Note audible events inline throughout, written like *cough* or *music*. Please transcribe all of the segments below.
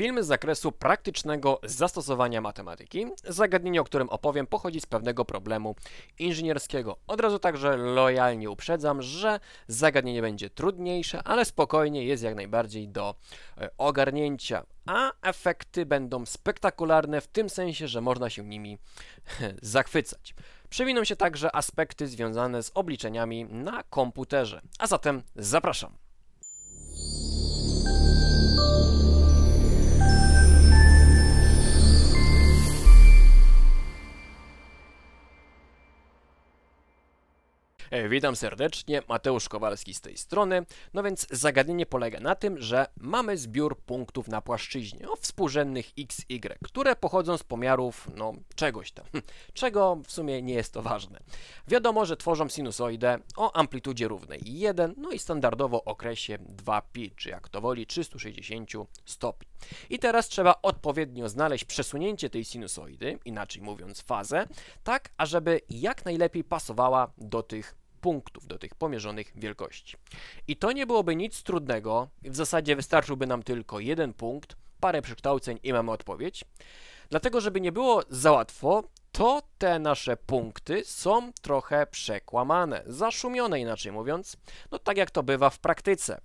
Film z zakresu praktycznego zastosowania matematyki. Zagadnienie, o którym opowiem, pochodzi z pewnego problemu inżynierskiego. Od razu także lojalnie uprzedzam, że zagadnienie będzie trudniejsze, ale spokojnie jest jak najbardziej do e, ogarnięcia. A efekty będą spektakularne w tym sensie, że można się nimi zachwycać. Przewiną się także aspekty związane z obliczeniami na komputerze. A zatem zapraszam. E, witam serdecznie, Mateusz Kowalski z tej strony. No więc zagadnienie polega na tym, że mamy zbiór punktów na płaszczyźnie o współrzędnych x, y, które pochodzą z pomiarów, no, czegoś tam, *laughs* czego w sumie nie jest to ważne. Wiadomo, że tworzą sinusoidę o amplitudzie równej 1, no i standardowo okresie 2π, czy jak to woli 360 stopni. I teraz trzeba odpowiednio znaleźć przesunięcie tej sinusoidy, inaczej mówiąc fazę, tak ażeby jak najlepiej pasowała do tych punktów do tych pomierzonych wielkości. I to nie byłoby nic trudnego, w zasadzie wystarczyłby nam tylko jeden punkt, parę przekształceń i mamy odpowiedź. Dlatego, żeby nie było za łatwo, to te nasze punkty są trochę przekłamane, zaszumione inaczej mówiąc, no tak jak to bywa w praktyce.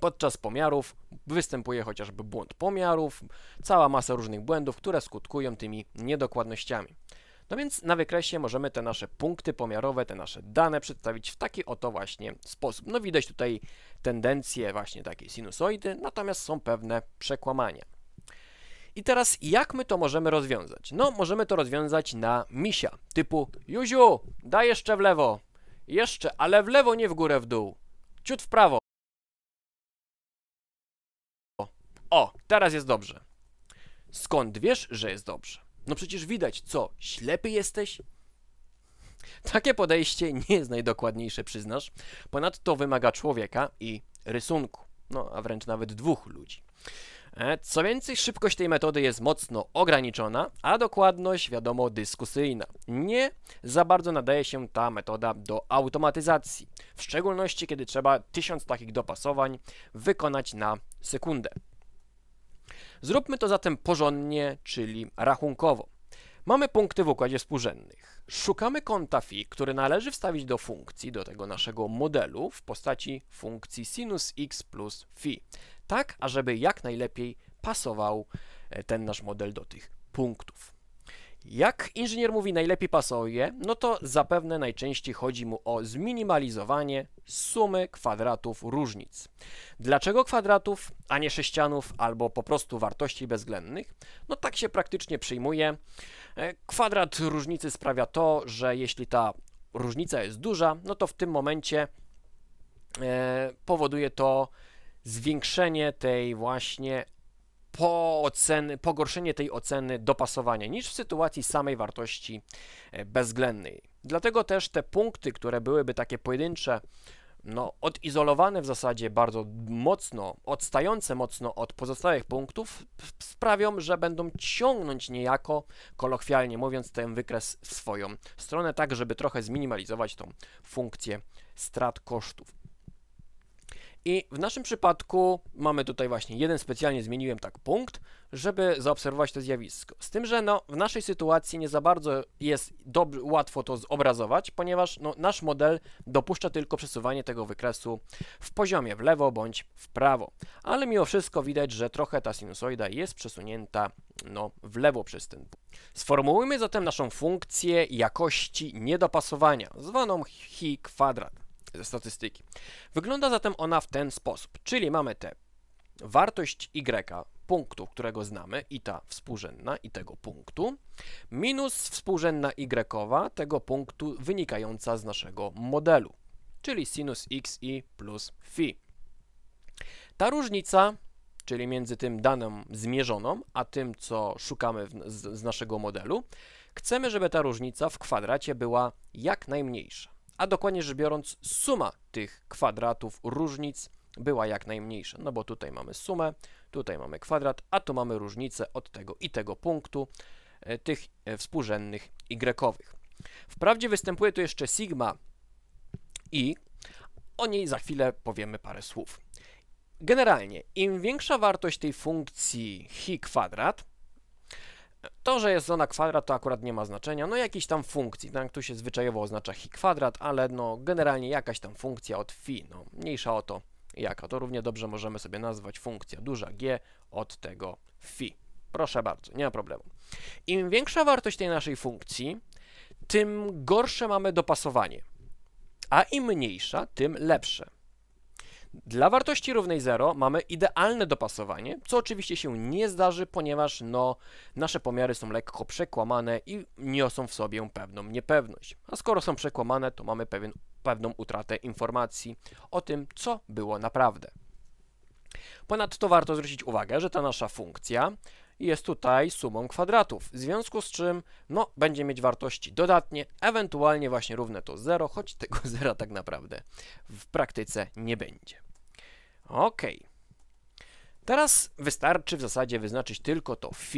Podczas pomiarów występuje chociażby błąd pomiarów, cała masa różnych błędów, które skutkują tymi niedokładnościami. No więc na wykresie możemy te nasze punkty pomiarowe, te nasze dane przedstawić w taki oto właśnie sposób. No widać tutaj tendencję właśnie takiej sinusoidy, natomiast są pewne przekłamania. I teraz jak my to możemy rozwiązać? No możemy to rozwiązać na misia, typu Juziu, daj jeszcze w lewo, jeszcze, ale w lewo, nie w górę, w dół, ciut w prawo. O, teraz jest dobrze. Skąd wiesz, że jest dobrze? No przecież widać, co, ślepy jesteś? Takie podejście nie jest najdokładniejsze, przyznasz. Ponadto wymaga człowieka i rysunku, no a wręcz nawet dwóch ludzi. E, co więcej, szybkość tej metody jest mocno ograniczona, a dokładność, wiadomo, dyskusyjna. Nie za bardzo nadaje się ta metoda do automatyzacji, w szczególności kiedy trzeba tysiąc takich dopasowań wykonać na sekundę. Zróbmy to zatem porządnie, czyli rachunkowo. Mamy punkty w układzie współrzędnych. Szukamy kąta φ, który należy wstawić do funkcji, do tego naszego modelu w postaci funkcji sinus x plus φ. Tak, ażeby jak najlepiej pasował e, ten nasz model do tych punktów. Jak inżynier mówi najlepiej pasuje, no to zapewne najczęściej chodzi mu o zminimalizowanie sumy kwadratów różnic. Dlaczego kwadratów, a nie sześcianów albo po prostu wartości bezwzględnych? No tak się praktycznie przyjmuje. E, kwadrat różnicy sprawia to, że jeśli ta różnica jest duża, no to w tym momencie e, powoduje to zwiększenie tej właśnie po oceny, pogorszenie tej oceny dopasowania niż w sytuacji samej wartości e, bezwzględnej. Dlatego też te punkty, które byłyby takie pojedyncze, no, odizolowane w zasadzie bardzo mocno, odstające mocno od pozostałych punktów, sprawią, że będą ciągnąć niejako, kolokwialnie mówiąc, ten wykres w swoją stronę, tak żeby trochę zminimalizować tą funkcję strat kosztów. I w naszym przypadku mamy tutaj właśnie jeden specjalnie zmieniłem tak punkt, żeby zaobserwować to zjawisko. Z tym, że no, w naszej sytuacji nie za bardzo jest łatwo to zobrazować, ponieważ no, nasz model dopuszcza tylko przesuwanie tego wykresu w poziomie w lewo bądź w prawo. Ale mimo wszystko widać, że trochę ta sinusoida jest przesunięta no, w lewo przez ten punkt. Sformułujmy zatem naszą funkcję jakości niedopasowania, zwaną chi kwadrat statystyki. Wygląda zatem ona w ten sposób, czyli mamy tę wartość y punktu, którego znamy, i ta współrzędna i tego punktu, minus współrzędna y tego punktu wynikająca z naszego modelu, czyli sinus x i plus phi. Ta różnica, czyli między tym daną zmierzoną, a tym, co szukamy w, z, z naszego modelu, chcemy, żeby ta różnica w kwadracie była jak najmniejsza a dokładnie rzecz biorąc suma tych kwadratów różnic była jak najmniejsza, no bo tutaj mamy sumę, tutaj mamy kwadrat, a tu mamy różnicę od tego i tego punktu, e, tych e, współrzędnych y-owych. Wprawdzie występuje tu jeszcze sigma i, o niej za chwilę powiemy parę słów. Generalnie, im większa wartość tej funkcji chi kwadrat, to, że jest zona kwadrat, to akurat nie ma znaczenia, no jakiejś tam funkcji, tak, tu się zwyczajowo oznacza hi kwadrat, ale no generalnie jakaś tam funkcja od phi, no mniejsza o to jaka, to równie dobrze możemy sobie nazwać funkcja duża g od tego phi. Proszę bardzo, nie ma problemu. Im większa wartość tej naszej funkcji, tym gorsze mamy dopasowanie, a im mniejsza, tym lepsze. Dla wartości równej 0 mamy idealne dopasowanie, co oczywiście się nie zdarzy, ponieważ no, nasze pomiary są lekko przekłamane i niosą w sobie pewną niepewność. A skoro są przekłamane, to mamy pewien, pewną utratę informacji o tym, co było naprawdę. Ponadto warto zwrócić uwagę, że ta nasza funkcja jest tutaj sumą kwadratów, w związku z czym no, będzie mieć wartości dodatnie, ewentualnie właśnie równe to 0, choć tego *laughs* zera tak naprawdę w praktyce nie będzie. OK. Teraz wystarczy w zasadzie wyznaczyć tylko to φ,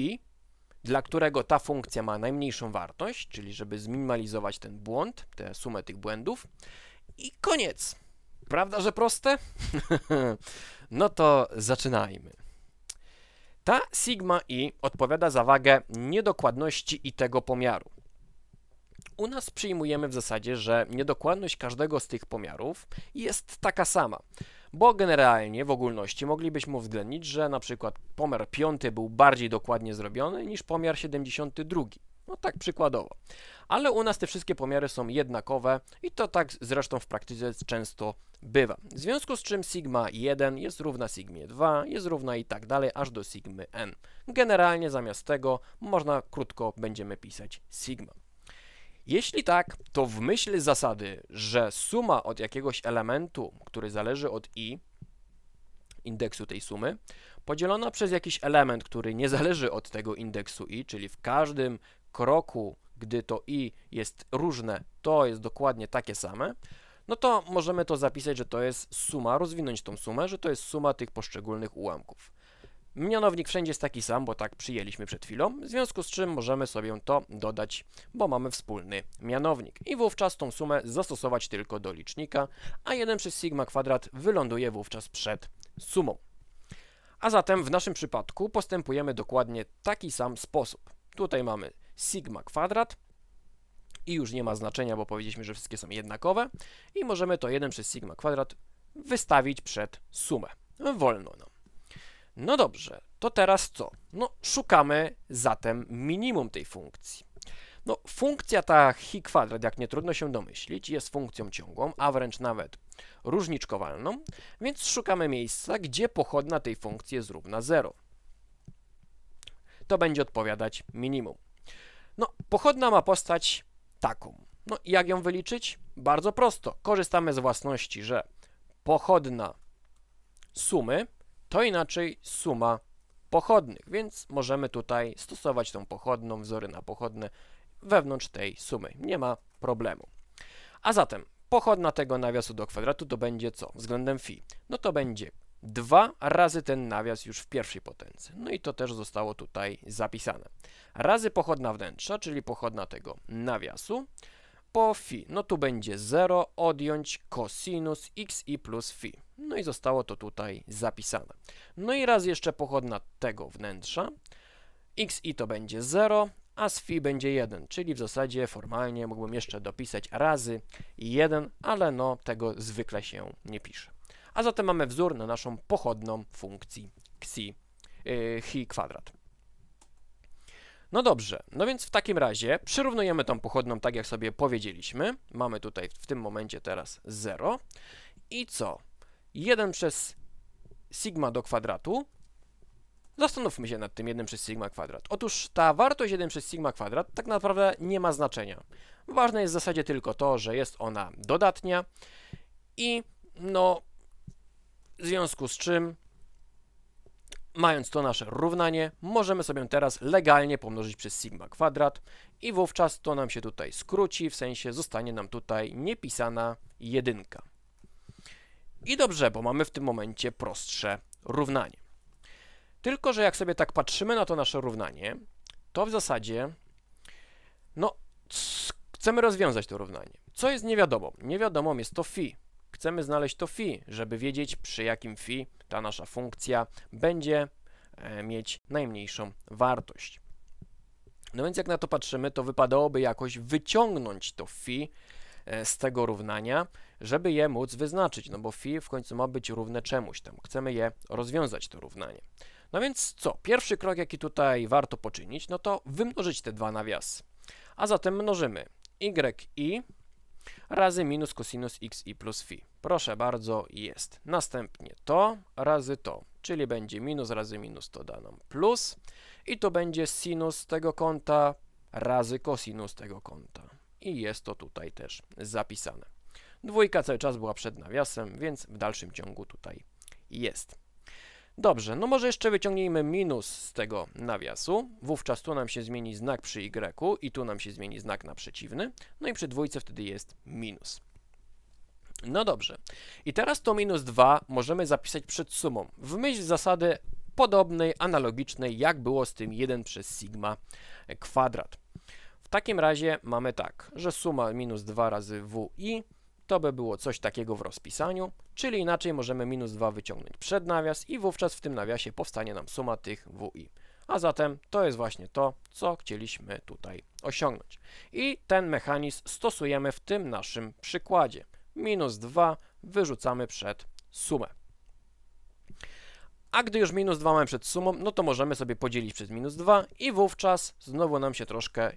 dla którego ta funkcja ma najmniejszą wartość, czyli żeby zminimalizować ten błąd, tę sumę tych błędów. I koniec. Prawda, że proste? *laughs* no to zaczynajmy. Ta sigma i odpowiada za wagę niedokładności i tego pomiaru. U nas przyjmujemy w zasadzie, że niedokładność każdego z tych pomiarów jest taka sama bo generalnie w ogólności moglibyśmy uwzględnić, że na przykład pomiar 5 był bardziej dokładnie zrobiony niż pomiar 72. No tak przykładowo. Ale u nas te wszystkie pomiary są jednakowe i to tak zresztą w praktyce często bywa. W związku z czym sigma 1 jest równa sigmie 2, jest równa i tak dalej, aż do sigmy n. Generalnie zamiast tego można krótko będziemy pisać sigma. Jeśli tak, to w myśl zasady, że suma od jakiegoś elementu, który zależy od i, indeksu tej sumy, podzielona przez jakiś element, który nie zależy od tego indeksu i, czyli w każdym kroku, gdy to i jest różne, to jest dokładnie takie same, no to możemy to zapisać, że to jest suma, rozwinąć tą sumę, że to jest suma tych poszczególnych ułamków. Mianownik wszędzie jest taki sam, bo tak przyjęliśmy przed chwilą, w związku z czym możemy sobie to dodać, bo mamy wspólny mianownik. I wówczas tą sumę zastosować tylko do licznika, a 1 przez sigma kwadrat wyląduje wówczas przed sumą. A zatem w naszym przypadku postępujemy dokładnie taki sam sposób. Tutaj mamy sigma kwadrat i już nie ma znaczenia, bo powiedzieliśmy, że wszystkie są jednakowe i możemy to 1 przez sigma kwadrat wystawić przed sumę. Wolno no dobrze, to teraz co? No szukamy zatem minimum tej funkcji. No funkcja ta hi kwadrat, jak nie trudno się domyślić, jest funkcją ciągłą, a wręcz nawet różniczkowalną, więc szukamy miejsca, gdzie pochodna tej funkcji jest równa 0. To będzie odpowiadać minimum. No pochodna ma postać taką. No i jak ją wyliczyć? Bardzo prosto. Korzystamy z własności, że pochodna sumy to inaczej suma pochodnych, więc możemy tutaj stosować tą pochodną, wzory na pochodne wewnątrz tej sumy. Nie ma problemu. A zatem pochodna tego nawiasu do kwadratu to będzie co względem phi? No to będzie 2 razy ten nawias już w pierwszej potencji. No i to też zostało tutaj zapisane. Razy pochodna wnętrza, czyli pochodna tego nawiasu, po fi. No tu będzie 0 odjąć cosinus x i plus fi. No i zostało to tutaj zapisane. No i raz jeszcze pochodna tego wnętrza. x i to będzie 0, a z phi będzie 1, czyli w zasadzie formalnie mógłbym jeszcze dopisać razy 1, ale no tego zwykle się nie pisze. A zatem mamy wzór na naszą pochodną funkcji xi, yy, chi kwadrat. No dobrze, no więc w takim razie przyrównujemy tą pochodną tak jak sobie powiedzieliśmy. Mamy tutaj w tym momencie teraz 0. I co? 1 przez sigma do kwadratu. Zastanówmy się nad tym 1 przez sigma kwadrat. Otóż ta wartość 1 przez sigma kwadrat tak naprawdę nie ma znaczenia. Ważne jest w zasadzie tylko to, że jest ona dodatnia i no w związku z czym Mając to nasze równanie, możemy sobie teraz legalnie pomnożyć przez sigma kwadrat i wówczas to nam się tutaj skróci, w sensie zostanie nam tutaj niepisana jedynka. I dobrze, bo mamy w tym momencie prostsze równanie. Tylko, że jak sobie tak patrzymy na to nasze równanie, to w zasadzie, no, chcemy rozwiązać to równanie. Co jest niewiadomo? Niewiadomą jest to phi, chcemy znaleźć to phi, żeby wiedzieć przy jakim phi ta nasza funkcja będzie e, mieć najmniejszą wartość. No więc jak na to patrzymy, to wypadałoby jakoś wyciągnąć to phi e, z tego równania, żeby je móc wyznaczyć, no bo phi w końcu ma być równe czemuś tam. Chcemy je rozwiązać, to równanie. No więc co? Pierwszy krok, jaki tutaj warto poczynić, no to wymnożyć te dwa nawiasy. A zatem mnożymy y i razy minus cosinus x i plus phi. Proszę bardzo, jest. Następnie to razy to, czyli będzie minus razy minus to da nam plus i to będzie sinus tego kąta razy cosinus tego kąta. I jest to tutaj też zapisane. Dwójka cały czas była przed nawiasem, więc w dalszym ciągu tutaj jest. Dobrze, no może jeszcze wyciągnijmy minus z tego nawiasu. Wówczas tu nam się zmieni znak przy y i tu nam się zmieni znak na przeciwny. No i przy dwójce wtedy jest minus. No dobrze. I teraz to minus 2 możemy zapisać przed sumą. W myśl zasady podobnej, analogicznej, jak było z tym 1 przez sigma kwadrat. W takim razie mamy tak, że suma minus 2 razy wi to by było coś takiego w rozpisaniu, czyli inaczej możemy minus 2 wyciągnąć przed nawias i wówczas w tym nawiasie powstanie nam suma tych WI. A zatem to jest właśnie to, co chcieliśmy tutaj osiągnąć. I ten mechanizm stosujemy w tym naszym przykładzie. Minus 2 wyrzucamy przed sumę. A gdy już minus 2 mamy przed sumą, no to możemy sobie podzielić przez minus 2 i wówczas znowu nam się troszkę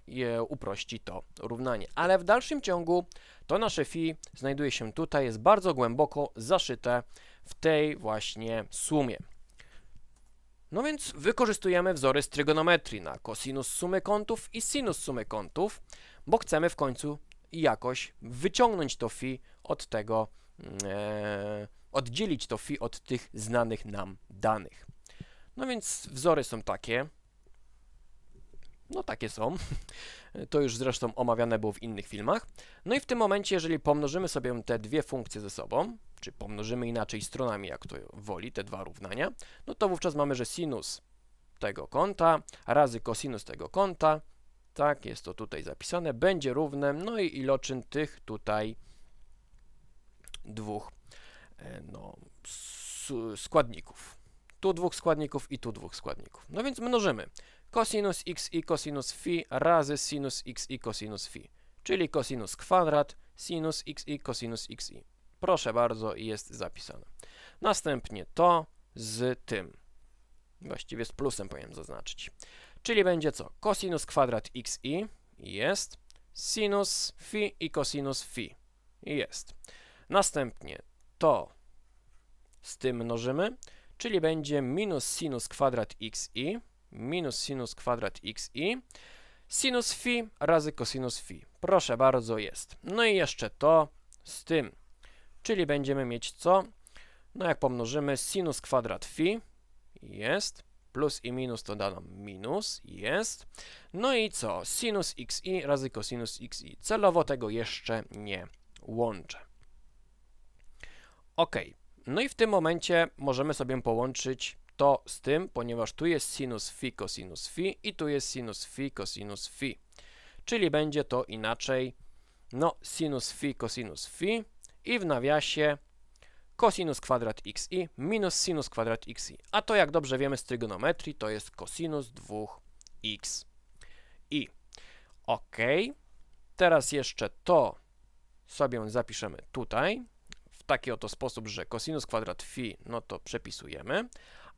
uprości to równanie. Ale w dalszym ciągu to nasze phi znajduje się tutaj, jest bardzo głęboko zaszyte w tej właśnie sumie. No więc wykorzystujemy wzory z trygonometrii na kosinus sumy kątów i sinus sumy kątów, bo chcemy w końcu jakoś wyciągnąć to phi od tego... Mm, e, oddzielić to fi od tych znanych nam danych. No więc wzory są takie. No takie są. *laughs* To już zresztą omawiane było w innych filmach. No i w tym momencie, jeżeli pomnożymy sobie te dwie funkcje ze sobą, czy pomnożymy inaczej stronami, jak to woli, te dwa równania, no to wówczas mamy, że sinus tego kąta razy kosinus tego kąta, tak, jest to tutaj zapisane, będzie równe, no i iloczyn tych tutaj dwóch E, no, składników. Tu dwóch składników i tu dwóch składników. No więc mnożymy cosinus x i cosinus phi razy sinus x i cosinus phi, czyli cosinus kwadrat, sinus x i cosinus x i. Proszę bardzo i jest zapisane. Następnie to z tym. Właściwie z plusem powinienem zaznaczyć. Czyli będzie co? Cosinus kwadrat x i jest sinus phi i cosinus phi. Jest. Następnie to z tym mnożymy, czyli będzie minus sinus kwadrat xi minus sinus kwadrat xi sinus phi razy cosinus phi. Proszę bardzo, jest. No i jeszcze to z tym, czyli będziemy mieć co? No jak pomnożymy sinus kwadrat phi, jest, plus i minus to da nam minus, jest. No i co? Sinus xi razy cosinus xi. Celowo tego jeszcze nie łączę. OK. No i w tym momencie możemy sobie połączyć to z tym, ponieważ tu jest sinus phi cosinus phi i tu jest sinus phi cosinus phi. Czyli będzie to inaczej, no sinus phi cosinus phi i w nawiasie cosinus kwadrat xi minus sinus kwadrat xi. A to jak dobrze wiemy z trygonometrii to jest cosinus 2x i. OK. Teraz jeszcze to sobie zapiszemy tutaj w taki oto sposób, że cosinus kwadrat phi, no to przepisujemy,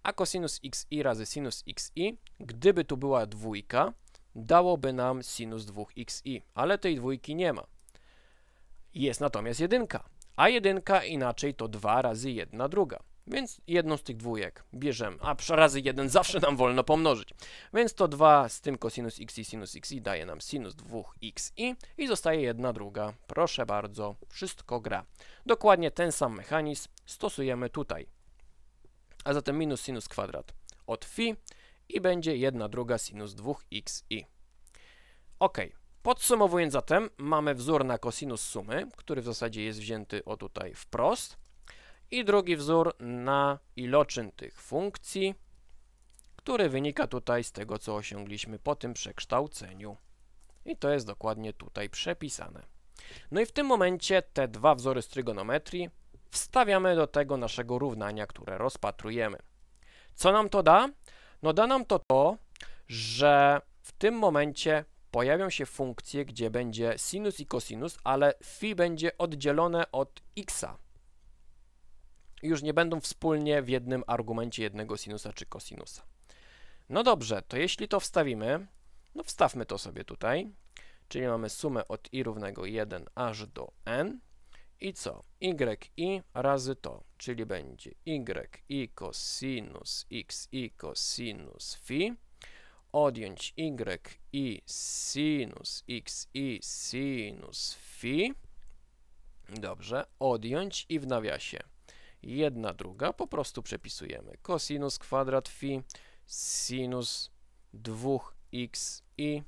a cosinus xi razy sinus xi, gdyby tu była dwójka, dałoby nam sinus 2xi, ale tej dwójki nie ma. Jest natomiast jedynka, a jedynka inaczej to 2 razy 1 druga. Więc jedną z tych dwójek bierzemy, a razy jeden *laughs* zawsze nam wolno pomnożyć. Więc to 2 z tym cosinus xi sinus xi daje nam sinus 2xi i zostaje jedna druga. Proszę bardzo, wszystko gra. Dokładnie ten sam mechanizm stosujemy tutaj. A zatem minus sinus kwadrat od phi i będzie jedna druga sinus 2xi. Ok, podsumowując zatem, mamy wzór na cosinus sumy, który w zasadzie jest wzięty o tutaj wprost i drugi wzór na iloczyn tych funkcji, który wynika tutaj z tego, co osiągliśmy po tym przekształceniu. I to jest dokładnie tutaj przepisane. No i w tym momencie te dwa wzory z trygonometrii wstawiamy do tego naszego równania, które rozpatrujemy. Co nam to da? No da nam to to, że w tym momencie pojawią się funkcje, gdzie będzie sinus i kosinus, ale phi będzie oddzielone od x'a już nie będą wspólnie w jednym argumencie jednego sinusa czy kosinusa. No dobrze, to jeśli to wstawimy, no wstawmy to sobie tutaj, czyli mamy sumę od i równego 1 aż do n i co? yi razy to, czyli będzie y i cosinus x i cosinus phi odjąć y i sinus x i sinus phi. Dobrze, odjąć i w nawiasie jedna druga, po prostu przepisujemy. Kosinus kwadrat fi sinus 2xi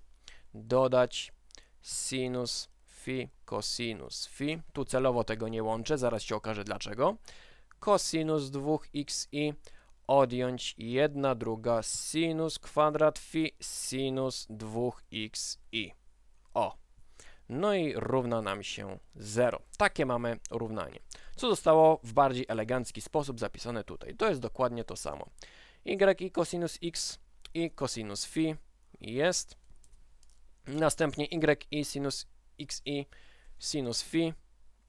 dodać sinus phi cosinus phi. Tu celowo tego nie łączę, zaraz się okaże dlaczego. Kosinus 2xi odjąć 1 druga sinus kwadrat phi sinus 2xi. O! No i równa nam się 0. Takie mamy równanie co zostało w bardziej elegancki sposób zapisane tutaj. To jest dokładnie to samo. Y i cosinus x i cosinus phi jest. Następnie y i sinus x i sinus phi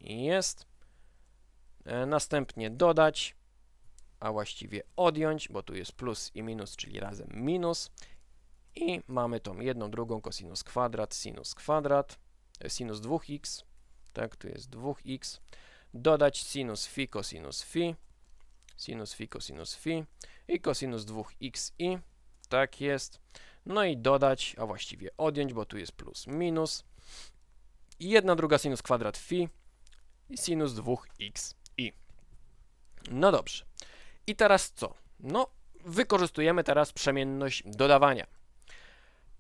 jest. E, następnie dodać, a właściwie odjąć, bo tu jest plus i minus, czyli razem minus. I mamy tą jedną, drugą kosinus kwadrat, sinus kwadrat, e, sinus 2x, tak, tu jest 2x dodać sinus phi cosinus phi, sinus phi cosinus phi i cosinus 2xi, tak jest. No i dodać, a właściwie odjąć, bo tu jest plus minus. I jedna druga sinus kwadrat phi i sinus 2xi. No dobrze. I teraz co? No, wykorzystujemy teraz przemienność dodawania.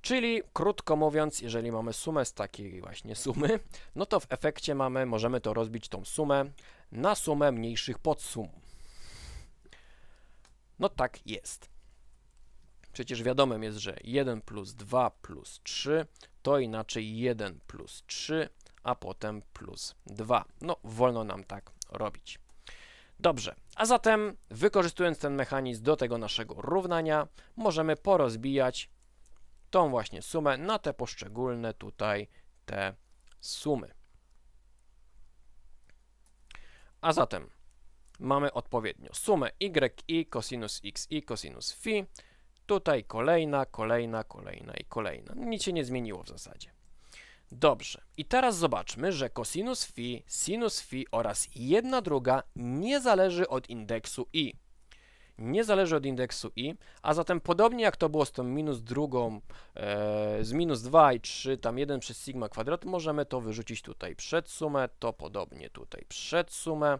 Czyli krótko mówiąc, jeżeli mamy sumę z takiej właśnie sumy, no to w efekcie mamy, możemy to rozbić tą sumę na sumę mniejszych podsum. No tak jest. Przecież wiadomym jest, że 1 plus 2 plus 3 to inaczej 1 plus 3, a potem plus 2. No, wolno nam tak robić. Dobrze, a zatem wykorzystując ten mechanizm do tego naszego równania, możemy porozbijać tą właśnie sumę na te poszczególne tutaj te sumy. A zatem mamy odpowiednio sumę y, i cosinus x i cosinus phi. Tutaj kolejna, kolejna, kolejna i kolejna. Nic się nie zmieniło w zasadzie. Dobrze. I teraz zobaczmy, że cosinus phi, sinus phi oraz jedna druga nie zależy od indeksu i. Y nie zależy od indeksu i, a zatem podobnie jak to było z tą minus drugą, e, z minus 2 i 3, tam 1 przez sigma kwadrat, możemy to wyrzucić tutaj przed sumę, to podobnie tutaj przed sumę,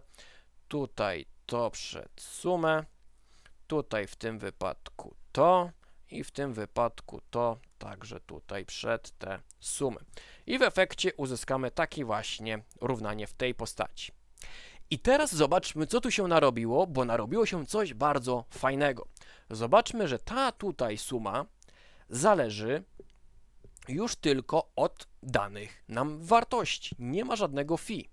tutaj to przed sumę, tutaj w tym wypadku to i w tym wypadku to także tutaj przed te sumy. I w efekcie uzyskamy takie właśnie równanie w tej postaci. I teraz zobaczmy, co tu się narobiło, bo narobiło się coś bardzo fajnego. Zobaczmy, że ta tutaj suma zależy już tylko od danych nam wartości. Nie ma żadnego Y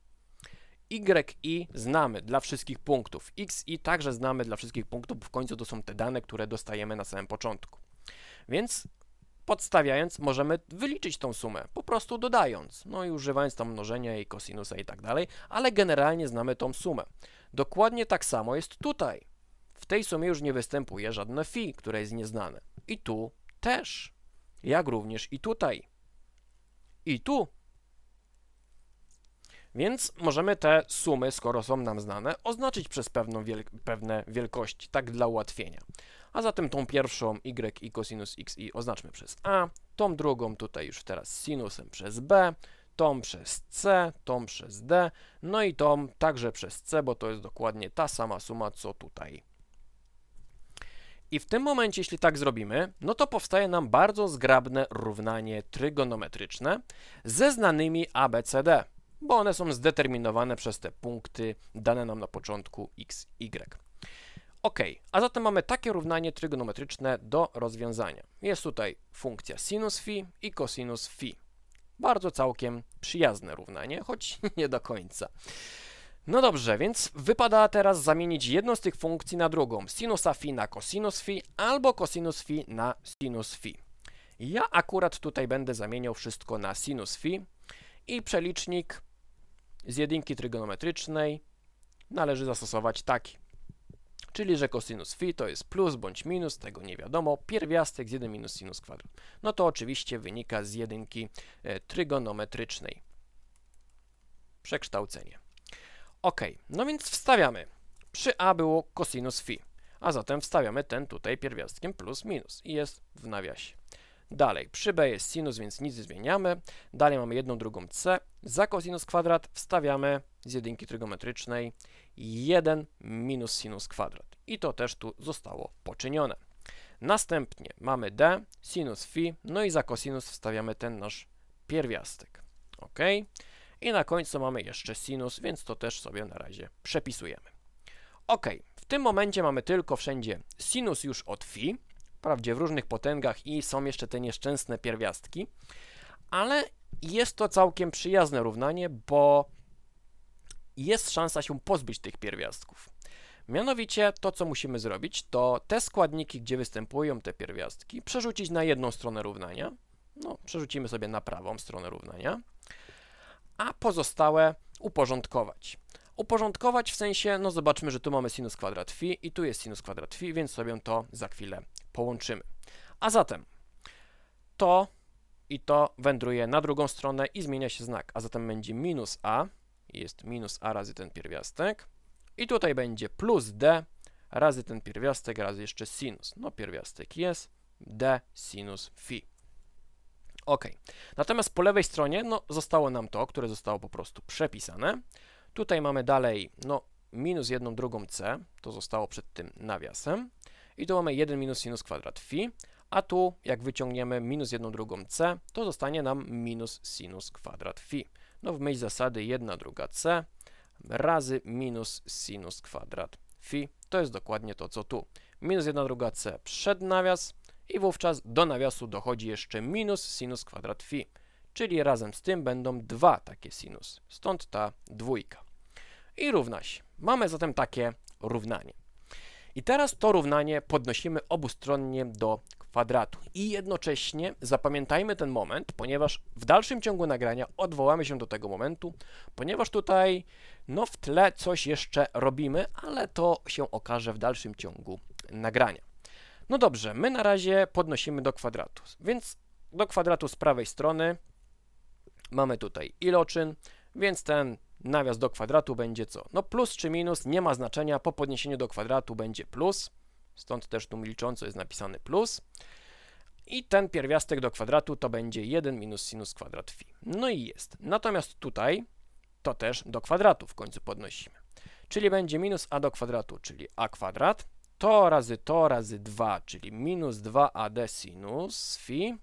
i znamy dla wszystkich punktów, X i także znamy dla wszystkich punktów, bo w końcu to są te dane, które dostajemy na samym początku. Więc podstawiając możemy wyliczyć tą sumę, po prostu dodając, no i używając tam mnożenia i kosinusa i tak dalej, ale generalnie znamy tą sumę. Dokładnie tak samo jest tutaj. W tej sumie już nie występuje żadne phi, które jest nieznane. I tu też, jak również i tutaj. I tu. Więc możemy te sumy, skoro są nam znane, oznaczyć przez pewną wiel pewne wielkości, tak dla ułatwienia. A zatem tą pierwszą y i cosinus xi oznaczmy przez a, tą drugą tutaj już teraz sinusem przez b, tą przez C, tą przez D, no i tą także przez C, bo to jest dokładnie ta sama suma, co tutaj. I w tym momencie, jeśli tak zrobimy, no to powstaje nam bardzo zgrabne równanie trygonometryczne ze znanymi ABCD, bo one są zdeterminowane przez te punkty dane nam na początku x, y. OK, a zatem mamy takie równanie trygonometryczne do rozwiązania. Jest tutaj funkcja sinus φ i cosinus φ. Bardzo całkiem przyjazne równanie, choć *laughs* nie do końca. No dobrze, więc wypada teraz zamienić jedną z tych funkcji na drugą. Sinusa φ na cosinus φ albo cosinus φ na sinus φ. Ja akurat tutaj będę zamieniał wszystko na sinus φ i przelicznik z jedynki trygonometrycznej należy zastosować taki czyli że cosinus phi to jest plus bądź minus, tego nie wiadomo, pierwiastek z 1 minus sinus kwadrat. No to oczywiście wynika z jedynki e, trygonometrycznej. Przekształcenie. Ok, no więc wstawiamy. Przy a było cosinus phi, a zatem wstawiamy ten tutaj pierwiastkiem plus minus i jest w nawiasie. Dalej, przy b jest sinus, więc nic zmieniamy. Dalej mamy jedną drugą c. Za cosinus kwadrat wstawiamy z jedynki trygonometrycznej 1 minus sinus kwadrat. I to też tu zostało poczynione. Następnie mamy d, sinus phi, no i za kosinus wstawiamy ten nasz pierwiastek. Ok? I na końcu mamy jeszcze sinus, więc to też sobie na razie przepisujemy. Ok, w tym momencie mamy tylko wszędzie sinus już od phi, wprawdzie w różnych potęgach i są jeszcze te nieszczęsne pierwiastki, ale jest to całkiem przyjazne równanie, bo i jest szansa się pozbyć tych pierwiastków. Mianowicie to, co musimy zrobić, to te składniki, gdzie występują te pierwiastki, przerzucić na jedną stronę równania. No, przerzucimy sobie na prawą stronę równania, a pozostałe uporządkować. Uporządkować w sensie, no zobaczmy, że tu mamy sinus kwadrat phi i tu jest sinus kwadrat phi, więc sobie to za chwilę połączymy. A zatem to i to wędruje na drugą stronę i zmienia się znak, a zatem będzie minus a jest minus a razy ten pierwiastek. I tutaj będzie plus d razy ten pierwiastek razy jeszcze sinus. No pierwiastek jest d sinus phi. Ok. Natomiast po lewej stronie no, zostało nam to, które zostało po prostu przepisane. Tutaj mamy dalej no, minus jedną drugą c, to zostało przed tym nawiasem. I tu mamy 1 minus sinus kwadrat phi, a tu jak wyciągniemy minus jedną drugą c, to zostanie nam minus sinus kwadrat phi. No w myśl zasady 1 druga c razy minus sinus kwadrat phi. To jest dokładnie to, co tu. Minus 1 druga c przed nawias i wówczas do nawiasu dochodzi jeszcze minus sinus kwadrat phi. Czyli razem z tym będą dwa takie sinus. Stąd ta dwójka. I równa się. Mamy zatem takie równanie. I teraz to równanie podnosimy obustronnie do kwadratu. I jednocześnie zapamiętajmy ten moment, ponieważ w dalszym ciągu nagrania odwołamy się do tego momentu, ponieważ tutaj no w tle coś jeszcze robimy, ale to się okaże w dalszym ciągu nagrania. No dobrze, my na razie podnosimy do kwadratu, więc do kwadratu z prawej strony mamy tutaj iloczyn, więc ten nawias do kwadratu będzie co? No plus czy minus, nie ma znaczenia, po podniesieniu do kwadratu będzie plus, stąd też tu milcząco jest napisany plus. I ten pierwiastek do kwadratu to będzie 1 minus sinus kwadrat phi. No i jest. Natomiast tutaj to też do kwadratu w końcu podnosimy. Czyli będzie minus a do kwadratu, czyli a kwadrat. To razy to razy 2, czyli minus 2ad sinus phi.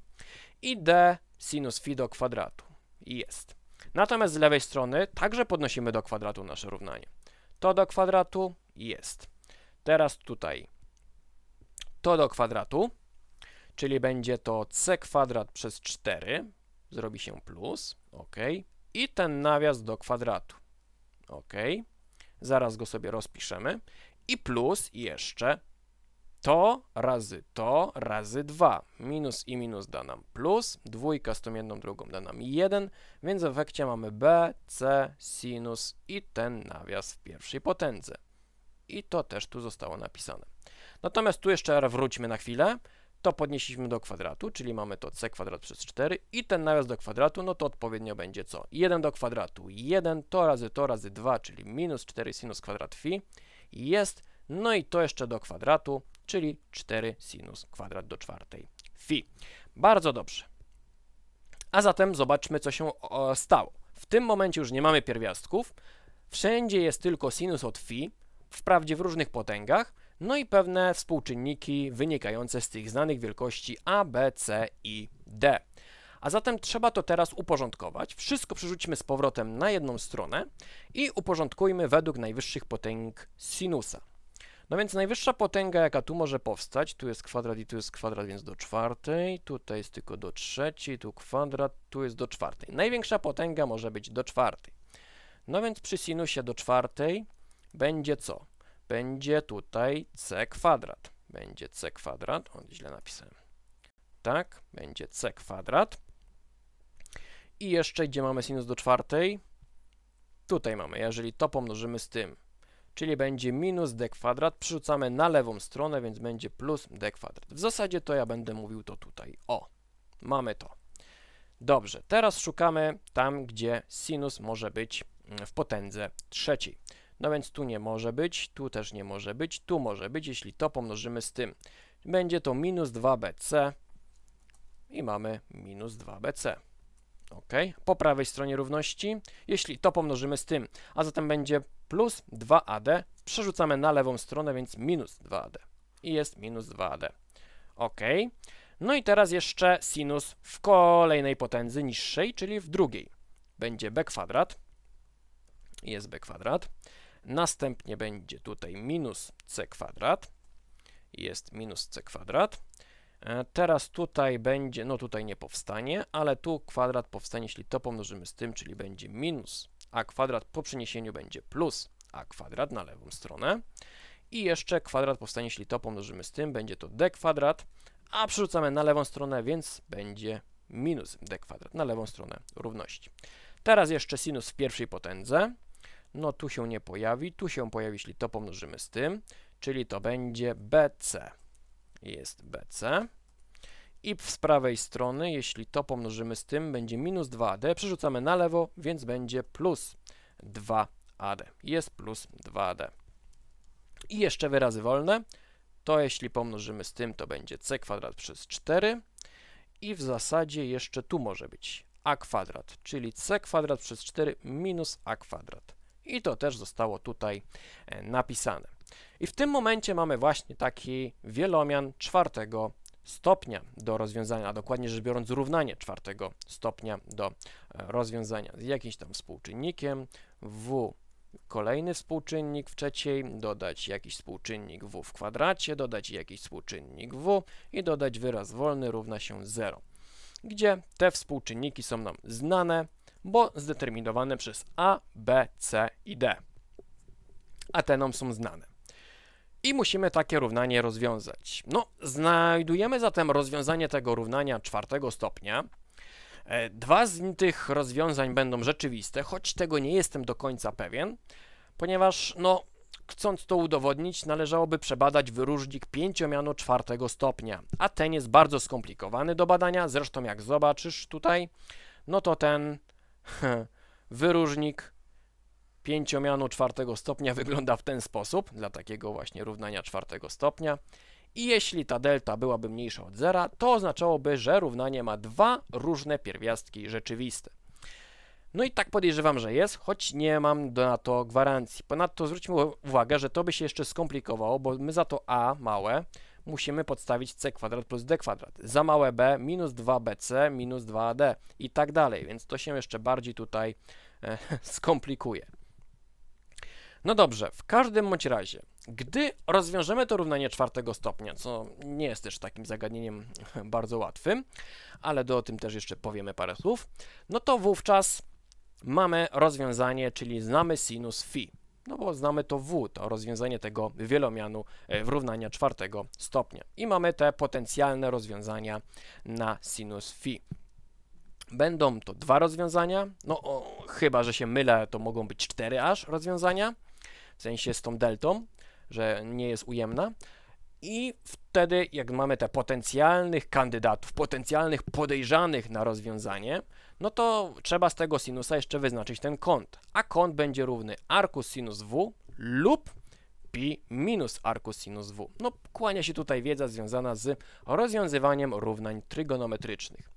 I d sinus phi do kwadratu. Jest. Natomiast z lewej strony także podnosimy do kwadratu nasze równanie. To do kwadratu jest. Teraz tutaj to do kwadratu, czyli będzie to c kwadrat przez 4, zrobi się plus, ok, i ten nawias do kwadratu, ok, zaraz go sobie rozpiszemy, i plus jeszcze to razy to razy 2. Minus i minus da nam plus, dwójka z tą jedną drugą da nam 1, więc w efekcie mamy b, c, sinus i ten nawias w pierwszej potędze. I to też tu zostało napisane. Natomiast tu jeszcze wróćmy na chwilę. To podnieśliśmy do kwadratu, czyli mamy to c kwadrat przez 4 i ten nawias do kwadratu, no to odpowiednio będzie co? 1 do kwadratu, 1 to razy to razy 2, czyli minus 4 sinus kwadrat fi jest, no i to jeszcze do kwadratu, czyli 4 sinus kwadrat do czwartej phi. Bardzo dobrze. A zatem zobaczmy, co się stało. W tym momencie już nie mamy pierwiastków, wszędzie jest tylko sinus od phi, wprawdzie w różnych potęgach, no i pewne współczynniki wynikające z tych znanych wielkości a, b, c i d. A zatem trzeba to teraz uporządkować. Wszystko przerzućmy z powrotem na jedną stronę i uporządkujmy według najwyższych potęg sinusa. No więc najwyższa potęga, jaka tu może powstać, tu jest kwadrat i tu jest kwadrat, więc do czwartej, tutaj jest tylko do trzeciej, tu kwadrat, tu jest do czwartej. Największa potęga może być do czwartej. No więc przy sinusie do czwartej będzie co? Będzie tutaj c kwadrat. Będzie c kwadrat, on źle napisałem. Tak, będzie c kwadrat. I jeszcze gdzie mamy sinus do czwartej? Tutaj mamy, jeżeli to pomnożymy z tym, czyli będzie minus d kwadrat, przerzucamy na lewą stronę, więc będzie plus d kwadrat. W zasadzie to ja będę mówił to tutaj. O, mamy to. Dobrze, teraz szukamy tam, gdzie sinus może być mm, w potędze trzeciej. No więc tu nie może być, tu też nie może być, tu może być, jeśli to pomnożymy z tym. Będzie to minus 2bc i mamy minus 2bc ok? Po prawej stronie równości, jeśli to pomnożymy z tym, a zatem będzie plus 2AD, przerzucamy na lewą stronę, więc minus 2AD i jest minus 2AD, ok? No i teraz jeszcze sinus w kolejnej potędzy niższej, czyli w drugiej. Będzie b kwadrat, jest b kwadrat, następnie będzie tutaj minus c kwadrat, jest minus c kwadrat, E, teraz tutaj będzie, no tutaj nie powstanie, ale tu kwadrat powstanie, jeśli to pomnożymy z tym, czyli będzie minus, a kwadrat po przeniesieniu będzie plus, a kwadrat na lewą stronę. I jeszcze kwadrat powstanie, jeśli to pomnożymy z tym, będzie to d kwadrat, a przerzucamy na lewą stronę, więc będzie minus d kwadrat na lewą stronę równości. Teraz jeszcze sinus w pierwszej potędze. No tu się nie pojawi, tu się pojawi, jeśli to pomnożymy z tym, czyli to będzie bc jest BC. I z prawej strony, jeśli to pomnożymy z tym, będzie minus 2AD. Przerzucamy na lewo, więc będzie plus 2AD. Jest plus 2AD. I jeszcze wyrazy wolne. To jeśli pomnożymy z tym, to będzie c kwadrat przez 4. I w zasadzie jeszcze tu może być a kwadrat, czyli c kwadrat przez 4 minus a kwadrat. I to też zostało tutaj e, napisane. I w tym momencie mamy właśnie taki wielomian czwartego stopnia do rozwiązania, a dokładnie rzecz biorąc równanie czwartego stopnia do e, rozwiązania z jakimś tam współczynnikiem w kolejny współczynnik w trzeciej, dodać jakiś współczynnik w w kwadracie, dodać jakiś współczynnik w i dodać wyraz wolny równa się 0, gdzie te współczynniki są nam znane, bo zdeterminowane przez a, b, c i d. a te nam są znane. I musimy takie równanie rozwiązać. No, znajdujemy zatem rozwiązanie tego równania czwartego stopnia. E, dwa z tych rozwiązań będą rzeczywiste, choć tego nie jestem do końca pewien, ponieważ, no, chcąc to udowodnić, należałoby przebadać wyróżnik pięciomianu czwartego stopnia, a ten jest bardzo skomplikowany do badania, zresztą jak zobaczysz tutaj, no to ten *laughs* wyróżnik pięciomianu czwartego stopnia wygląda w ten sposób, dla takiego właśnie równania czwartego stopnia. I jeśli ta delta byłaby mniejsza od zera, to oznaczałoby, że równanie ma dwa różne pierwiastki rzeczywiste. No i tak podejrzewam, że jest, choć nie mam na to gwarancji. Ponadto zwróćmy uwagę, że to by się jeszcze skomplikowało, bo my za to a małe musimy podstawić c kwadrat plus d kwadrat. Za małe b minus 2bc minus 2ad i tak dalej, więc to się jeszcze bardziej tutaj e, *laughs* skomplikuje. No dobrze, w każdym bądź razie, gdy rozwiążemy to równanie czwartego stopnia, co nie jest też takim zagadnieniem *laughs* bardzo łatwym, ale do o tym też jeszcze powiemy parę słów, no to wówczas mamy rozwiązanie, czyli znamy sinus phi. No bo znamy to W, to rozwiązanie tego wielomianu e, równania czwartego stopnia. I mamy te potencjalne rozwiązania na sinus phi. Będą to dwa rozwiązania, no o, chyba, że się mylę, to mogą być cztery aż rozwiązania w sensie z tą deltą, że nie jest ujemna. I wtedy, jak mamy te potencjalnych kandydatów, potencjalnych podejrzanych na rozwiązanie, no to trzeba z tego sinusa jeszcze wyznaczyć ten kąt. A kąt będzie równy arcus sinus w lub pi minus arcus sinus w. No, kłania się tutaj wiedza związana z rozwiązywaniem równań trygonometrycznych.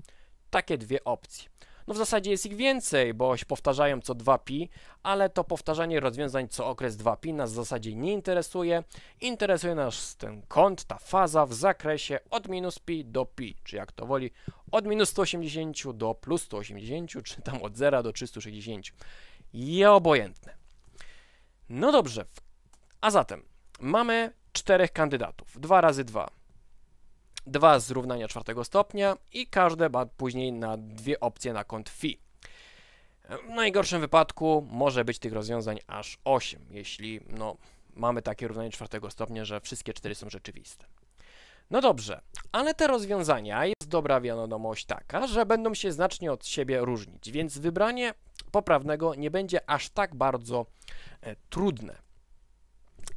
Takie dwie opcje. No w zasadzie jest ich więcej, bo się powtarzają co 2pi, ale to powtarzanie rozwiązań co okres 2pi nas w zasadzie nie interesuje. Interesuje nas ten kąt, ta faza w zakresie od minus pi do pi, czy jak to woli, od minus 180 do plus 180, czy tam od 0 do 360. Je obojętne. No dobrze, a zatem mamy czterech kandydatów, 2 razy 2 dwa zrównania czwartego stopnia i każde ma później na dwie opcje na kąt phi. W najgorszym wypadku może być tych rozwiązań aż 8, jeśli no, mamy takie równanie czwartego stopnia, że wszystkie cztery są rzeczywiste. No dobrze, ale te rozwiązania jest dobra wiadomość taka, że będą się znacznie od siebie różnić, więc wybranie poprawnego nie będzie aż tak bardzo e, trudne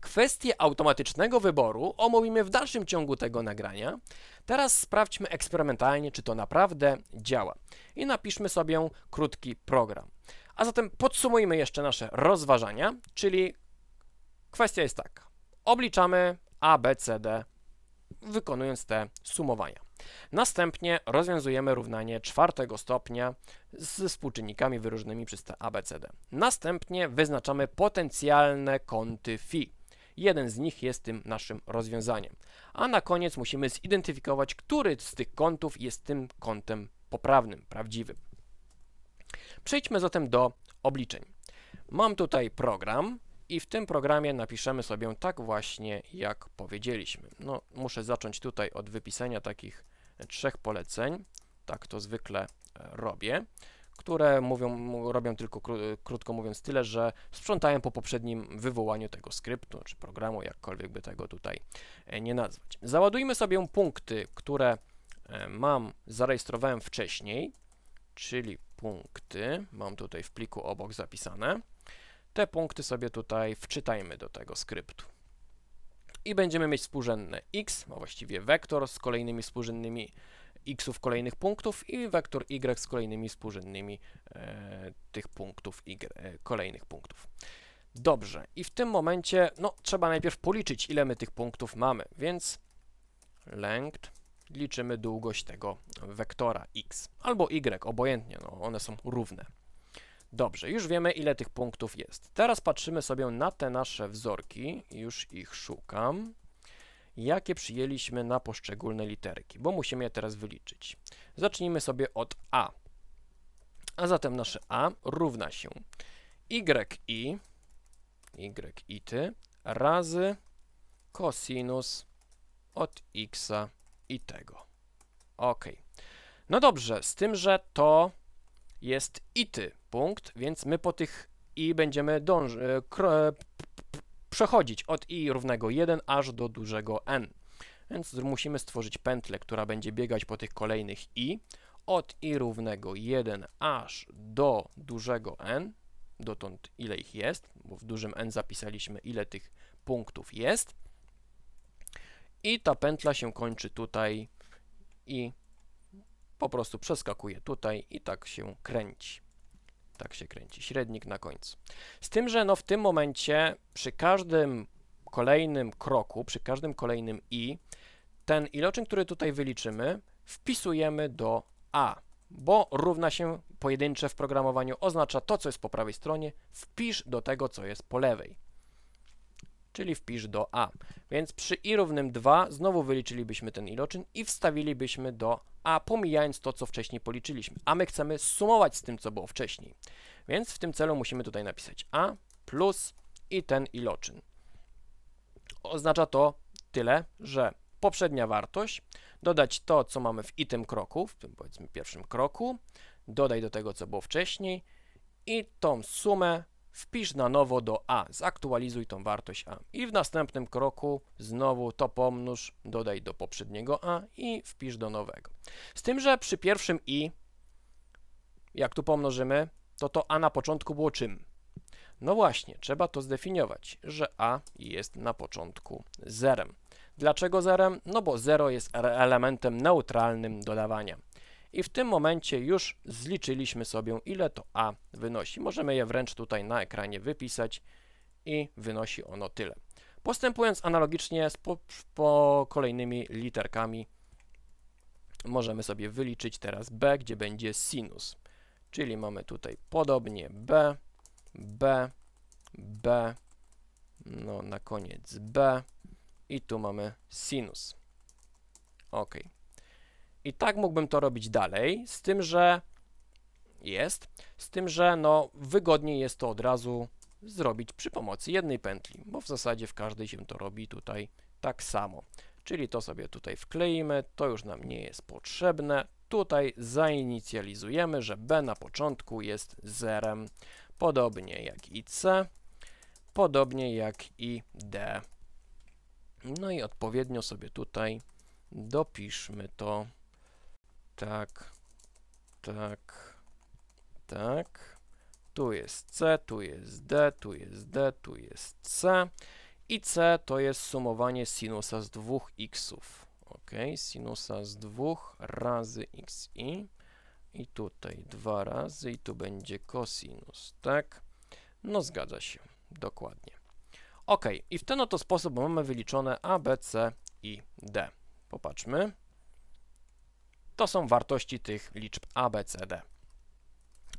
kwestię automatycznego wyboru omówimy w dalszym ciągu tego nagrania. Teraz sprawdźmy eksperymentalnie, czy to naprawdę działa. I napiszmy sobie krótki program. A zatem podsumujmy jeszcze nasze rozważania, czyli kwestia jest taka. Obliczamy A, B, C, D, wykonując te sumowania. Następnie rozwiązujemy równanie czwartego stopnia ze współczynnikami wyróżnymi przez te ABCD. Następnie wyznaczamy potencjalne kąty φ. Jeden z nich jest tym naszym rozwiązaniem. A na koniec musimy zidentyfikować, który z tych kątów jest tym kątem poprawnym, prawdziwym. Przejdźmy zatem do obliczeń. Mam tutaj program i w tym programie napiszemy sobie tak właśnie jak powiedzieliśmy. No, muszę zacząć tutaj od wypisania takich trzech poleceń. Tak to zwykle e, robię które mówią, robią tylko krótko mówiąc tyle, że sprzątają po poprzednim wywołaniu tego skryptu czy programu, jakkolwiek by tego tutaj e, nie nazwać. Załadujmy sobie punkty, które e, mam, zarejestrowałem wcześniej, czyli punkty, mam tutaj w pliku obok zapisane. Te punkty sobie tutaj wczytajmy do tego skryptu. I będziemy mieć współrzędne x, a właściwie wektor z kolejnymi współrzędnymi xów kolejnych punktów i wektor y z kolejnymi współrzędnymi e, tych punktów y, e, kolejnych punktów. Dobrze, i w tym momencie no, trzeba najpierw policzyć, ile my tych punktów mamy, więc length liczymy długość tego wektora x albo y, obojętnie, no, one są równe. Dobrze, już wiemy, ile tych punktów jest. Teraz patrzymy sobie na te nasze wzorki, już ich szukam jakie przyjęliśmy na poszczególne literki, bo musimy je teraz wyliczyć. Zacznijmy sobie od A. A zatem nasze A równa się yi, yi ty, razy kosinus od x i tego. Ok. No dobrze, z tym, że to jest ity punkt, więc my po tych i będziemy dąży, e, przechodzić od i równego 1 aż do dużego n. Więc musimy stworzyć pętlę, która będzie biegać po tych kolejnych i od i równego 1 aż do dużego n, dotąd ile ich jest, bo w dużym n zapisaliśmy ile tych punktów jest. I ta pętla się kończy tutaj i po prostu przeskakuje tutaj i tak się kręci. Tak się kręci, średnik na końcu. Z tym, że no w tym momencie przy każdym kolejnym kroku, przy każdym kolejnym i, ten iloczyn, który tutaj wyliczymy, wpisujemy do a, bo równa się pojedyncze w programowaniu oznacza to, co jest po prawej stronie, wpisz do tego, co jest po lewej czyli wpisz do a. Więc przy i równym 2 znowu wyliczylibyśmy ten iloczyn i wstawilibyśmy do a, pomijając to, co wcześniej policzyliśmy. A my chcemy sumować z tym, co było wcześniej. Więc w tym celu musimy tutaj napisać a plus i ten iloczyn. Oznacza to tyle, że poprzednia wartość, dodać to, co mamy w i tym kroku, w tym powiedzmy pierwszym kroku, dodaj do tego, co było wcześniej i tą sumę wpisz na nowo do A, zaktualizuj tą wartość A i w następnym kroku znowu to pomnóż, dodaj do poprzedniego A i wpisz do nowego. Z tym, że przy pierwszym I, jak tu pomnożymy, to to A na początku było czym? No właśnie, trzeba to zdefiniować, że A jest na początku zerem. Dlaczego zerem? No bo zero jest elementem neutralnym dodawania. I w tym momencie już zliczyliśmy sobie, ile to A wynosi. Możemy je wręcz tutaj na ekranie wypisać i wynosi ono tyle. Postępując analogicznie z po, po kolejnymi literkami, możemy sobie wyliczyć teraz B, gdzie będzie sinus. Czyli mamy tutaj podobnie B, B, B, no na koniec B i tu mamy sinus. OK. I tak mógłbym to robić dalej, z tym, że jest, z tym, że no wygodniej jest to od razu zrobić przy pomocy jednej pętli, bo w zasadzie w każdej się to robi tutaj tak samo. Czyli to sobie tutaj wkleimy, to już nam nie jest potrzebne. Tutaj zainicjalizujemy, że B na początku jest zerem, podobnie jak i C, podobnie jak i D. No i odpowiednio sobie tutaj dopiszmy to tak, tak, tak. Tu jest C, tu jest D, tu jest D, tu jest C. I C to jest sumowanie sinusa z dwóch xów. Ok, sinusa z dwóch razy xi. I tutaj dwa razy i tu będzie kosinus, tak? No zgadza się, dokładnie. Ok, i w ten oto sposób mamy wyliczone A, B, C i D. Popatrzmy. To są wartości tych liczb A, B, C, D.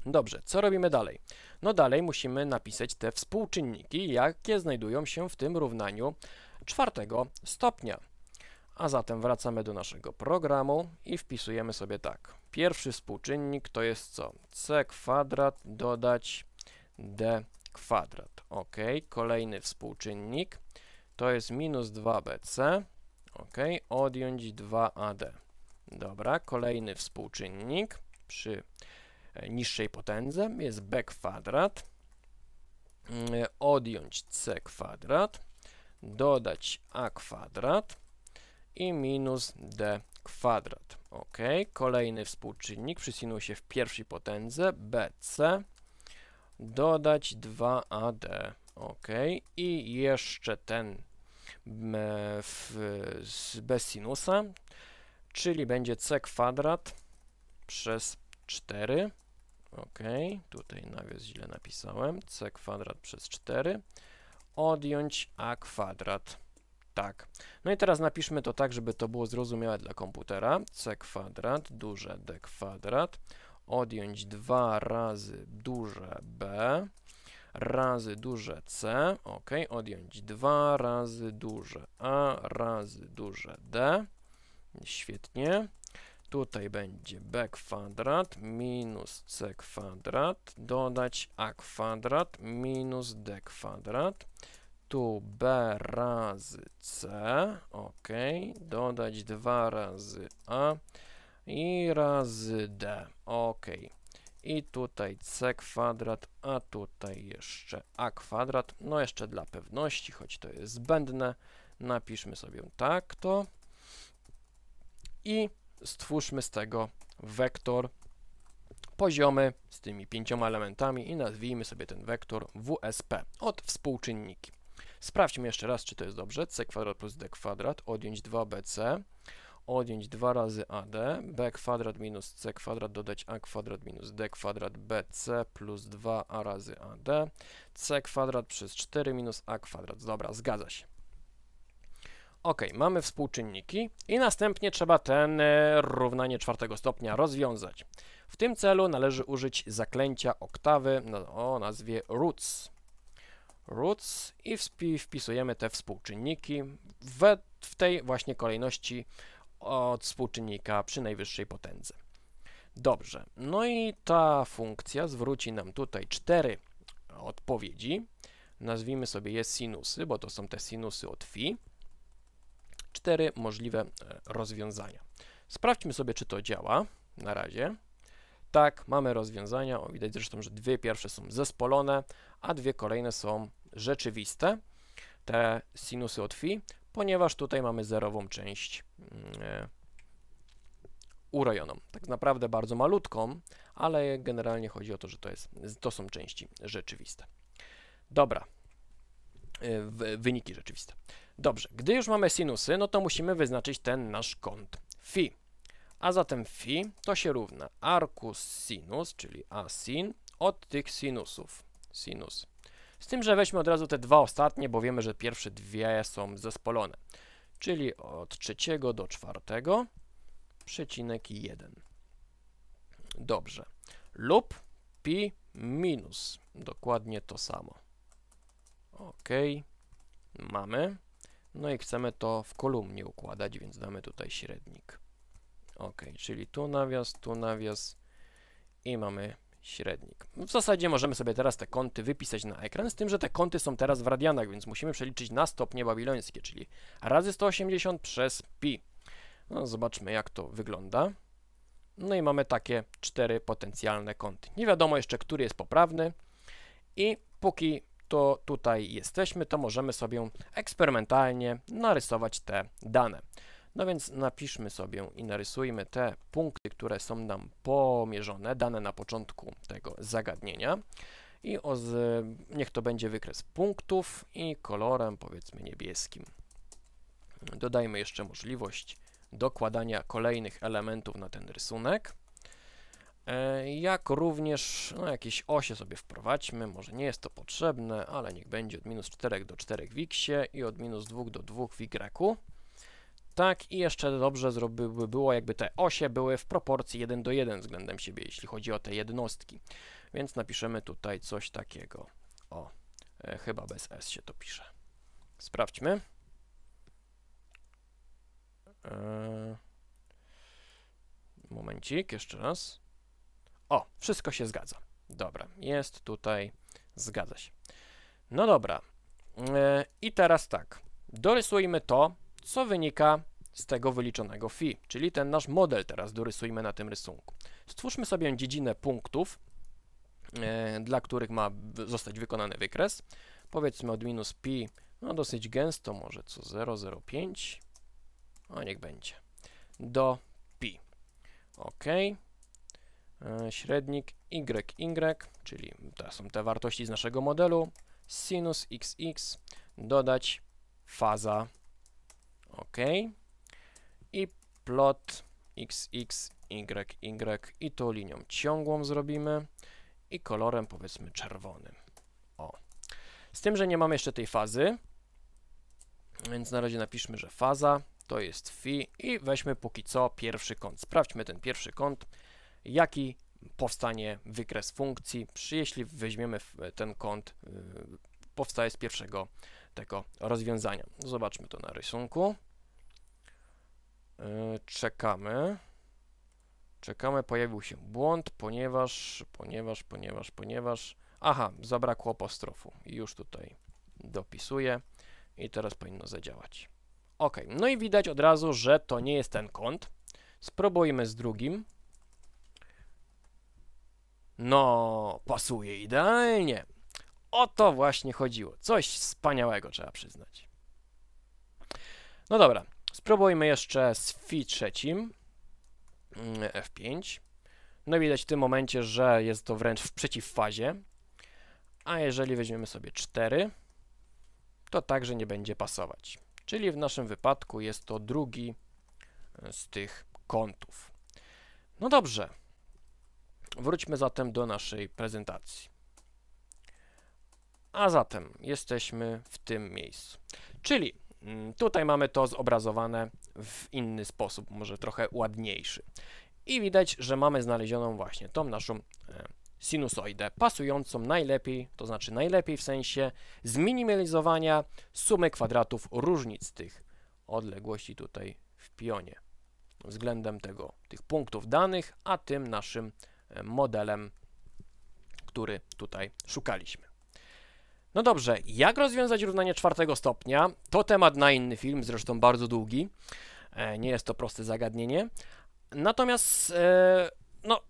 Dobrze, co robimy dalej? No dalej musimy napisać te współczynniki, jakie znajdują się w tym równaniu czwartego stopnia. A zatem wracamy do naszego programu i wpisujemy sobie tak. Pierwszy współczynnik to jest co? c kwadrat dodać d kwadrat. Ok, kolejny współczynnik to jest minus 2bc, ok, odjąć 2ad. Dobra, kolejny współczynnik przy e, niższej potędze jest b kwadrat, e, odjąć c kwadrat, dodać a kwadrat i minus d kwadrat. Ok, kolejny współczynnik przy sinusie w pierwszej potędze bc, dodać 2ad. Ok, i jeszcze ten w, bez sinusa czyli będzie c kwadrat przez 4. Ok, tutaj nawias źle napisałem. c kwadrat przez 4 odjąć a kwadrat. Tak. No i teraz napiszmy to tak, żeby to było zrozumiałe dla komputera. c kwadrat duże d kwadrat odjąć 2 razy duże b razy duże c, ok, odjąć 2 razy duże a razy duże d Świetnie. Tutaj będzie b kwadrat minus c kwadrat, dodać a kwadrat minus d kwadrat. Tu b razy c, ok, dodać 2 razy a i razy d, ok. I tutaj c kwadrat, a tutaj jeszcze a kwadrat. No jeszcze dla pewności, choć to jest zbędne, napiszmy sobie tak to i stwórzmy z tego wektor poziomy z tymi pięcioma elementami i nazwijmy sobie ten wektor WSP od współczynniki. Sprawdźmy jeszcze raz, czy to jest dobrze. c kwadrat plus d kwadrat, odjąć 2bc, odjąć 2 razy ad, b kwadrat minus c kwadrat, dodać a kwadrat minus d kwadrat, bc plus 2a razy ad, c kwadrat przez 4 minus a kwadrat. Dobra, zgadza się. Ok, mamy współczynniki i następnie trzeba ten e, równanie czwartego stopnia rozwiązać. W tym celu należy użyć zaklęcia oktawy no, o nazwie roots. Roots i wpisujemy te współczynniki we, w tej właśnie kolejności od współczynnika przy najwyższej potędze. Dobrze, no i ta funkcja zwróci nam tutaj cztery odpowiedzi. Nazwijmy sobie je sinusy, bo to są te sinusy od phi cztery możliwe e, rozwiązania. Sprawdźmy sobie, czy to działa na razie. Tak, mamy rozwiązania. O, widać zresztą, że dwie pierwsze są zespolone, a dwie kolejne są rzeczywiste, te sinusy od phi, ponieważ tutaj mamy zerową część mm, e, urojoną. Tak naprawdę bardzo malutką, ale generalnie chodzi o to, że to, jest, to są części rzeczywiste. Dobra, e, wyniki rzeczywiste. Dobrze, gdy już mamy sinusy, no to musimy wyznaczyć ten nasz kąt φ. A zatem φ to się równa arcus sinus, czyli asin od tych sinusów. Sinus. Z tym, że weźmy od razu te dwa ostatnie, bo wiemy, że pierwsze dwie są zespolone. Czyli od trzeciego do czwartego, przecinek 1. Dobrze. Lub pi minus. Dokładnie to samo. Ok. Mamy. No i chcemy to w kolumnie układać, więc damy tutaj średnik. OK, czyli tu nawias, tu nawias i mamy średnik. W zasadzie możemy sobie teraz te kąty wypisać na ekran, z tym, że te kąty są teraz w radianach, więc musimy przeliczyć na stopnie babilońskie, czyli razy 180 przez pi. No, zobaczmy jak to wygląda. No i mamy takie cztery potencjalne kąty. Nie wiadomo jeszcze, który jest poprawny i póki to tutaj jesteśmy, to możemy sobie eksperymentalnie narysować te dane. No więc napiszmy sobie i narysujmy te punkty, które są nam pomierzone, dane na początku tego zagadnienia. I o niech to będzie wykres punktów i kolorem powiedzmy niebieskim. Dodajmy jeszcze możliwość dokładania kolejnych elementów na ten rysunek. E, jak również no, jakieś osie sobie wprowadźmy, może nie jest to potrzebne, ale niech będzie od minus 4 do 4 w x i od minus 2 do 2 w y. Tak i jeszcze dobrze zrobiłby było, jakby te osie były w proporcji 1 do 1 względem siebie, jeśli chodzi o te jednostki. Więc napiszemy tutaj coś takiego. O, e, chyba bez s się to pisze. Sprawdźmy. E, momencik, jeszcze raz. O, wszystko się zgadza. Dobra, jest tutaj, zgadza się. No dobra, e, i teraz tak, dorysujmy to, co wynika z tego wyliczonego phi, czyli ten nasz model teraz dorysujmy na tym rysunku. Stwórzmy sobie dziedzinę punktów, e, dla których ma zostać wykonany wykres. Powiedzmy od minus pi, no dosyć gęsto, może co 0,05, o niech będzie, do pi. OK, E, średnik y, y, czyli to są te wartości z naszego modelu, sinus XX, dodać faza, ok, i plot XX, y, y i to linią ciągłą zrobimy i kolorem powiedzmy czerwonym, o. Z tym, że nie mamy jeszcze tej fazy, więc na razie napiszmy, że faza to jest phi i weźmy póki co pierwszy kąt. Sprawdźmy ten pierwszy kąt jaki powstanie wykres funkcji, jeśli weźmiemy ten kąt, y, powstaje z pierwszego tego rozwiązania. Zobaczmy to na rysunku. Y, czekamy. Czekamy, pojawił się błąd, ponieważ, ponieważ, ponieważ, ponieważ... Aha, zabrakło apostrofu. Już tutaj dopisuję i teraz powinno zadziałać. Ok, no i widać od razu, że to nie jest ten kąt. Spróbujmy z drugim. No, pasuje idealnie. O to właśnie chodziło. Coś wspaniałego, trzeba przyznać. No dobra, spróbujmy jeszcze z fi trzecim. Mm, F5. No widać w tym momencie, że jest to wręcz w przeciwfazie. A jeżeli weźmiemy sobie 4, to także nie będzie pasować. Czyli w naszym wypadku jest to drugi e, z tych kątów. No dobrze, Wróćmy zatem do naszej prezentacji. A zatem jesteśmy w tym miejscu. Czyli mm, tutaj mamy to zobrazowane w inny sposób, może trochę ładniejszy. I widać, że mamy znalezioną właśnie tą naszą e, sinusoidę, pasującą najlepiej, to znaczy najlepiej w sensie zminimalizowania sumy kwadratów różnic tych odległości tutaj w pionie względem tego, tych punktów danych, a tym naszym modelem, który tutaj szukaliśmy. No dobrze, jak rozwiązać równanie czwartego stopnia? To temat na inny film, zresztą bardzo długi. E, nie jest to proste zagadnienie. Natomiast, e, no,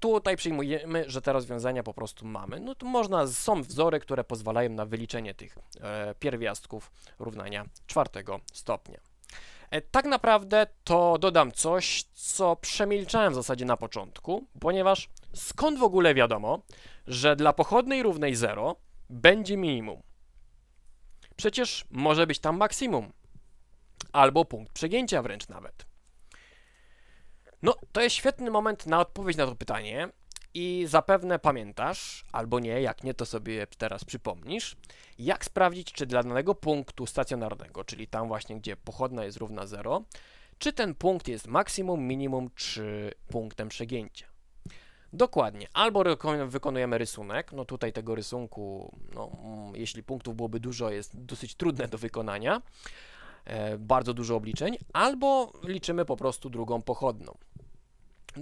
tutaj przyjmujemy, że te rozwiązania po prostu mamy. No to można, są wzory, które pozwalają na wyliczenie tych e, pierwiastków równania czwartego stopnia. E, tak naprawdę to dodam coś, co przemilczałem w zasadzie na początku, ponieważ skąd w ogóle wiadomo, że dla pochodnej równej 0 będzie minimum? Przecież może być tam maksimum, albo punkt przegięcia wręcz nawet. No, to jest świetny moment na odpowiedź na to pytanie, i zapewne pamiętasz, albo nie, jak nie, to sobie teraz przypomnisz, jak sprawdzić, czy dla danego punktu stacjonarnego, czyli tam właśnie, gdzie pochodna jest równa 0, czy ten punkt jest maksimum, minimum, czy punktem przegięcia. Dokładnie. Albo wykonujemy rysunek. No tutaj tego rysunku, no, mm, jeśli punktów byłoby dużo, jest dosyć trudne do wykonania. E, bardzo dużo obliczeń. Albo liczymy po prostu drugą pochodną.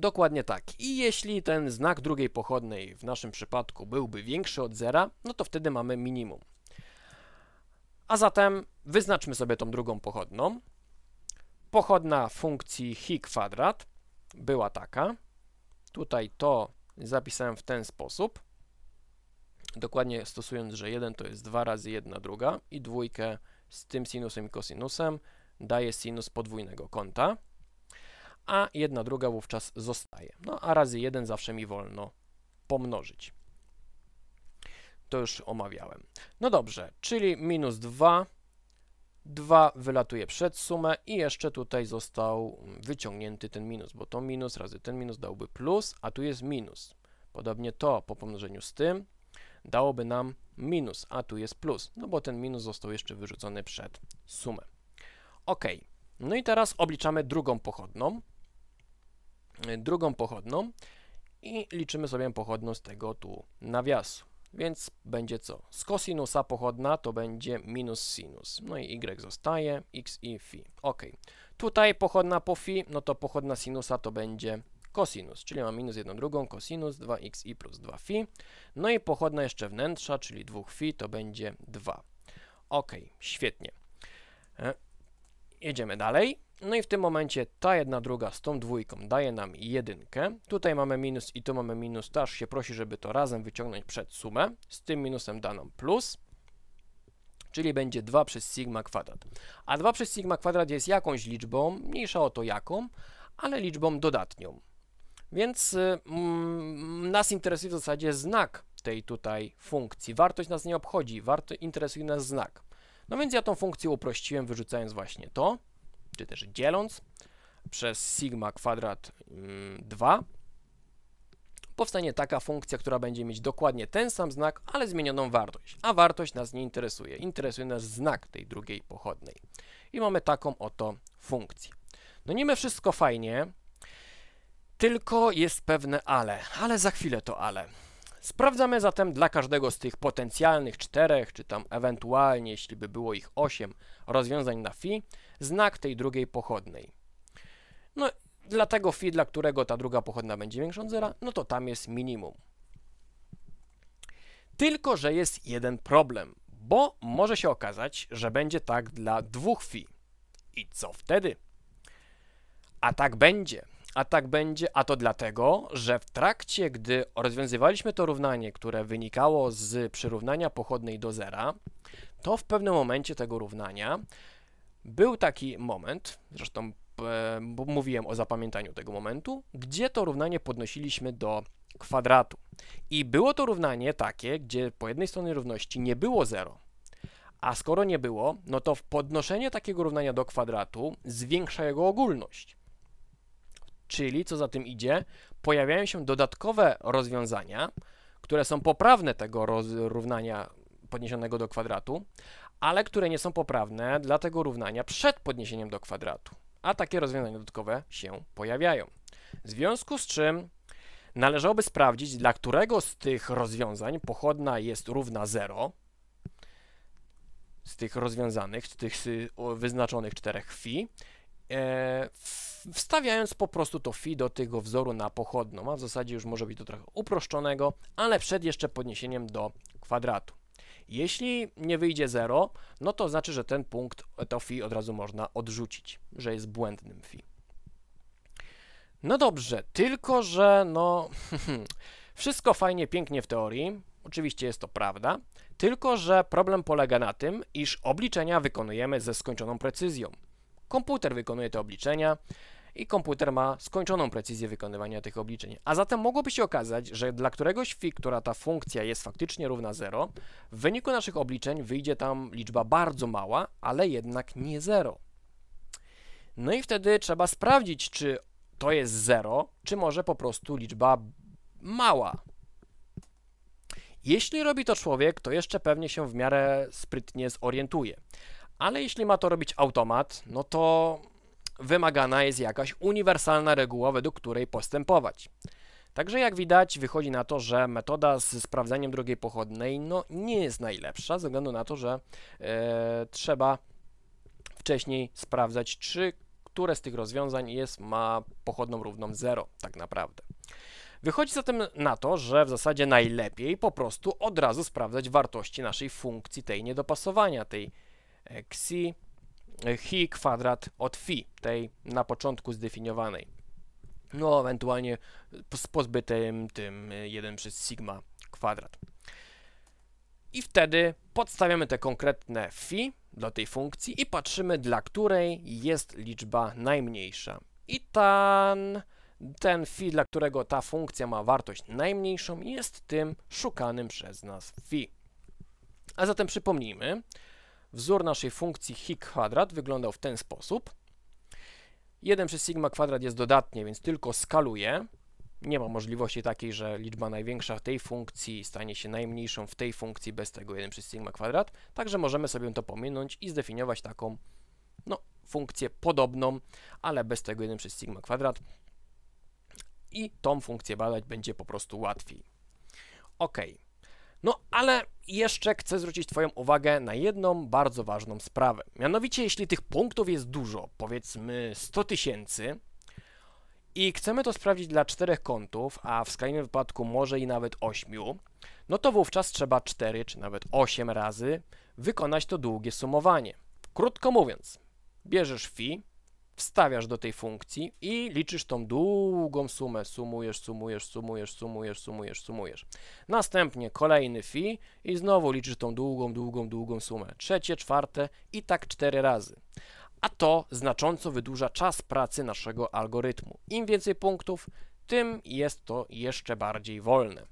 Dokładnie tak. I jeśli ten znak drugiej pochodnej w naszym przypadku byłby większy od zera, no to wtedy mamy minimum. A zatem wyznaczmy sobie tą drugą pochodną. Pochodna funkcji chi kwadrat była taka. Tutaj to zapisałem w ten sposób. Dokładnie stosując, że 1 to jest 2 razy 1 druga i dwójkę z tym sinusem i kosinusem daje sinus podwójnego kąta a jedna druga wówczas zostaje. No a razy 1 zawsze mi wolno pomnożyć. To już omawiałem. No dobrze, czyli minus 2, 2 wylatuje przed sumę i jeszcze tutaj został wyciągnięty ten minus, bo to minus razy ten minus dałby plus, a tu jest minus. Podobnie to po pomnożeniu z tym dałoby nam minus, a tu jest plus, no bo ten minus został jeszcze wyrzucony przed sumę. Ok, no i teraz obliczamy drugą pochodną. Y, drugą pochodną i liczymy sobie pochodną z tego tu nawiasu. Więc będzie co? Z kosinusa pochodna to będzie minus sinus. No i y zostaje, x i phi. Ok. Tutaj pochodna po phi, no to pochodna sinusa to będzie kosinus, czyli mam minus 1 drugą, kosinus 2xi plus 2phi. No i pochodna jeszcze wnętrza, czyli 2phi to będzie 2. Ok, świetnie. E, Jedziemy dalej. No i w tym momencie ta jedna druga z tą dwójką daje nam jedynkę. Tutaj mamy minus i tu mamy minus. Też się prosi, żeby to razem wyciągnąć przed sumę. Z tym minusem daną plus czyli będzie 2 przez sigma kwadrat. A 2 przez sigma kwadrat jest jakąś liczbą, mniejsza o to jaką, ale liczbą dodatnią. Więc y, mm, nas interesuje w zasadzie znak tej tutaj funkcji. Wartość nas nie obchodzi, interesuje nas znak. No więc ja tą funkcję uprościłem, wyrzucając właśnie to, czy też dzieląc przez sigma kwadrat 2. Mm, Powstanie taka funkcja, która będzie mieć dokładnie ten sam znak, ale zmienioną wartość. A wartość nas nie interesuje. Interesuje nas znak tej drugiej pochodnej. I mamy taką oto funkcję. No niemy wszystko fajnie, tylko jest pewne ale. Ale za chwilę to ale. Sprawdzamy zatem dla każdego z tych potencjalnych czterech, czy tam ewentualnie, jeśli by było ich 8 rozwiązań na phi, znak tej drugiej pochodnej. No, dla tego phi, dla którego ta druga pochodna będzie większa od zera, no to tam jest minimum. Tylko, że jest jeden problem, bo może się okazać, że będzie tak dla dwóch phi. I co wtedy? A tak będzie a tak będzie, a to dlatego, że w trakcie, gdy rozwiązywaliśmy to równanie, które wynikało z przyrównania pochodnej do zera, to w pewnym momencie tego równania był taki moment, zresztą e, mówiłem o zapamiętaniu tego momentu, gdzie to równanie podnosiliśmy do kwadratu. I było to równanie takie, gdzie po jednej stronie równości nie było 0, a skoro nie było, no to podnoszenie takiego równania do kwadratu zwiększa jego ogólność. Czyli, co za tym idzie, pojawiają się dodatkowe rozwiązania, które są poprawne tego równania podniesionego do kwadratu, ale które nie są poprawne dla tego równania przed podniesieniem do kwadratu. A takie rozwiązania dodatkowe się pojawiają. W związku z czym należałoby sprawdzić, dla którego z tych rozwiązań pochodna jest równa 0, z tych rozwiązanych, z tych wyznaczonych czterech phi, E, wstawiając po prostu to fi do tego wzoru na pochodną, a w zasadzie już może być to trochę uproszczonego, ale przed jeszcze podniesieniem do kwadratu. Jeśli nie wyjdzie 0, no to znaczy, że ten punkt, to fi od razu można odrzucić, że jest błędnym fi. No dobrze, tylko że no *laughs* wszystko fajnie, pięknie w teorii, oczywiście jest to prawda, tylko że problem polega na tym, iż obliczenia wykonujemy ze skończoną precyzją. Komputer wykonuje te obliczenia i komputer ma skończoną precyzję wykonywania tych obliczeń. A zatem mogłoby się okazać, że dla któregoś fi, która ta funkcja jest faktycznie równa 0, w wyniku naszych obliczeń wyjdzie tam liczba bardzo mała, ale jednak nie 0. No i wtedy trzeba sprawdzić, czy to jest 0, czy może po prostu liczba mała. Jeśli robi to człowiek, to jeszcze pewnie się w miarę sprytnie zorientuje. Ale jeśli ma to robić automat, no to wymagana jest jakaś uniwersalna reguła, według której postępować. Także jak widać, wychodzi na to, że metoda z sprawdzaniem drugiej pochodnej no, nie jest najlepsza, ze względu na to, że e, trzeba wcześniej sprawdzać, czy które z tych rozwiązań jest, ma pochodną równą 0 tak naprawdę. Wychodzi zatem na to, że w zasadzie najlepiej po prostu od razu sprawdzać wartości naszej funkcji, tej niedopasowania, tej xi chi kwadrat od phi, tej na początku zdefiniowanej. No, ewentualnie z pozbytym tym 1 przez sigma kwadrat. I wtedy podstawiamy te konkretne phi do tej funkcji i patrzymy, dla której jest liczba najmniejsza. I ten, ten phi, dla którego ta funkcja ma wartość najmniejszą, jest tym szukanym przez nas phi. A zatem przypomnijmy, Wzór naszej funkcji hig kwadrat wyglądał w ten sposób. 1 przez sigma kwadrat jest dodatnie, więc tylko skaluje. Nie ma możliwości takiej, że liczba największa w tej funkcji stanie się najmniejszą w tej funkcji bez tego 1 przez sigma kwadrat. Także możemy sobie to pominąć i zdefiniować taką no, funkcję podobną, ale bez tego 1 przez sigma kwadrat. I tą funkcję badać będzie po prostu łatwiej. OK. No ale jeszcze chcę zwrócić Twoją uwagę na jedną bardzo ważną sprawę. Mianowicie, jeśli tych punktów jest dużo, powiedzmy 100 tysięcy, i chcemy to sprawdzić dla czterech kątów, a w skrajnym wypadku może i nawet 8, no to wówczas trzeba 4 czy nawet 8 razy wykonać to długie sumowanie. Krótko mówiąc, bierzesz fi, wstawiasz do tej funkcji i liczysz tą długą sumę, sumujesz, sumujesz, sumujesz, sumujesz, sumujesz, sumujesz. Następnie kolejny fi i znowu liczysz tą długą, długą, długą sumę. Trzecie, czwarte i tak cztery razy. A to znacząco wydłuża czas pracy naszego algorytmu. Im więcej punktów, tym jest to jeszcze bardziej wolne.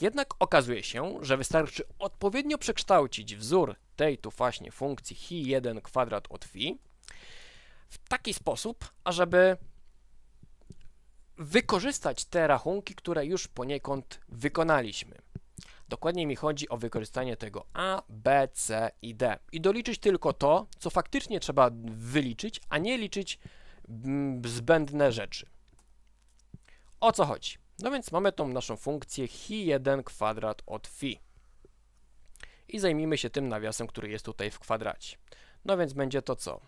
Jednak okazuje się, że wystarczy odpowiednio przekształcić wzór tej tu właśnie funkcji chi1 kwadrat od fi w taki sposób, ażeby wykorzystać te rachunki, które już poniekąd wykonaliśmy. Dokładnie mi chodzi o wykorzystanie tego A, B, C i D i doliczyć tylko to, co faktycznie trzeba wyliczyć, a nie liczyć mm, zbędne rzeczy. O co chodzi? No więc mamy tą naszą funkcję chi1 kwadrat od phi. I zajmijmy się tym nawiasem, który jest tutaj w kwadracie. No więc będzie to co?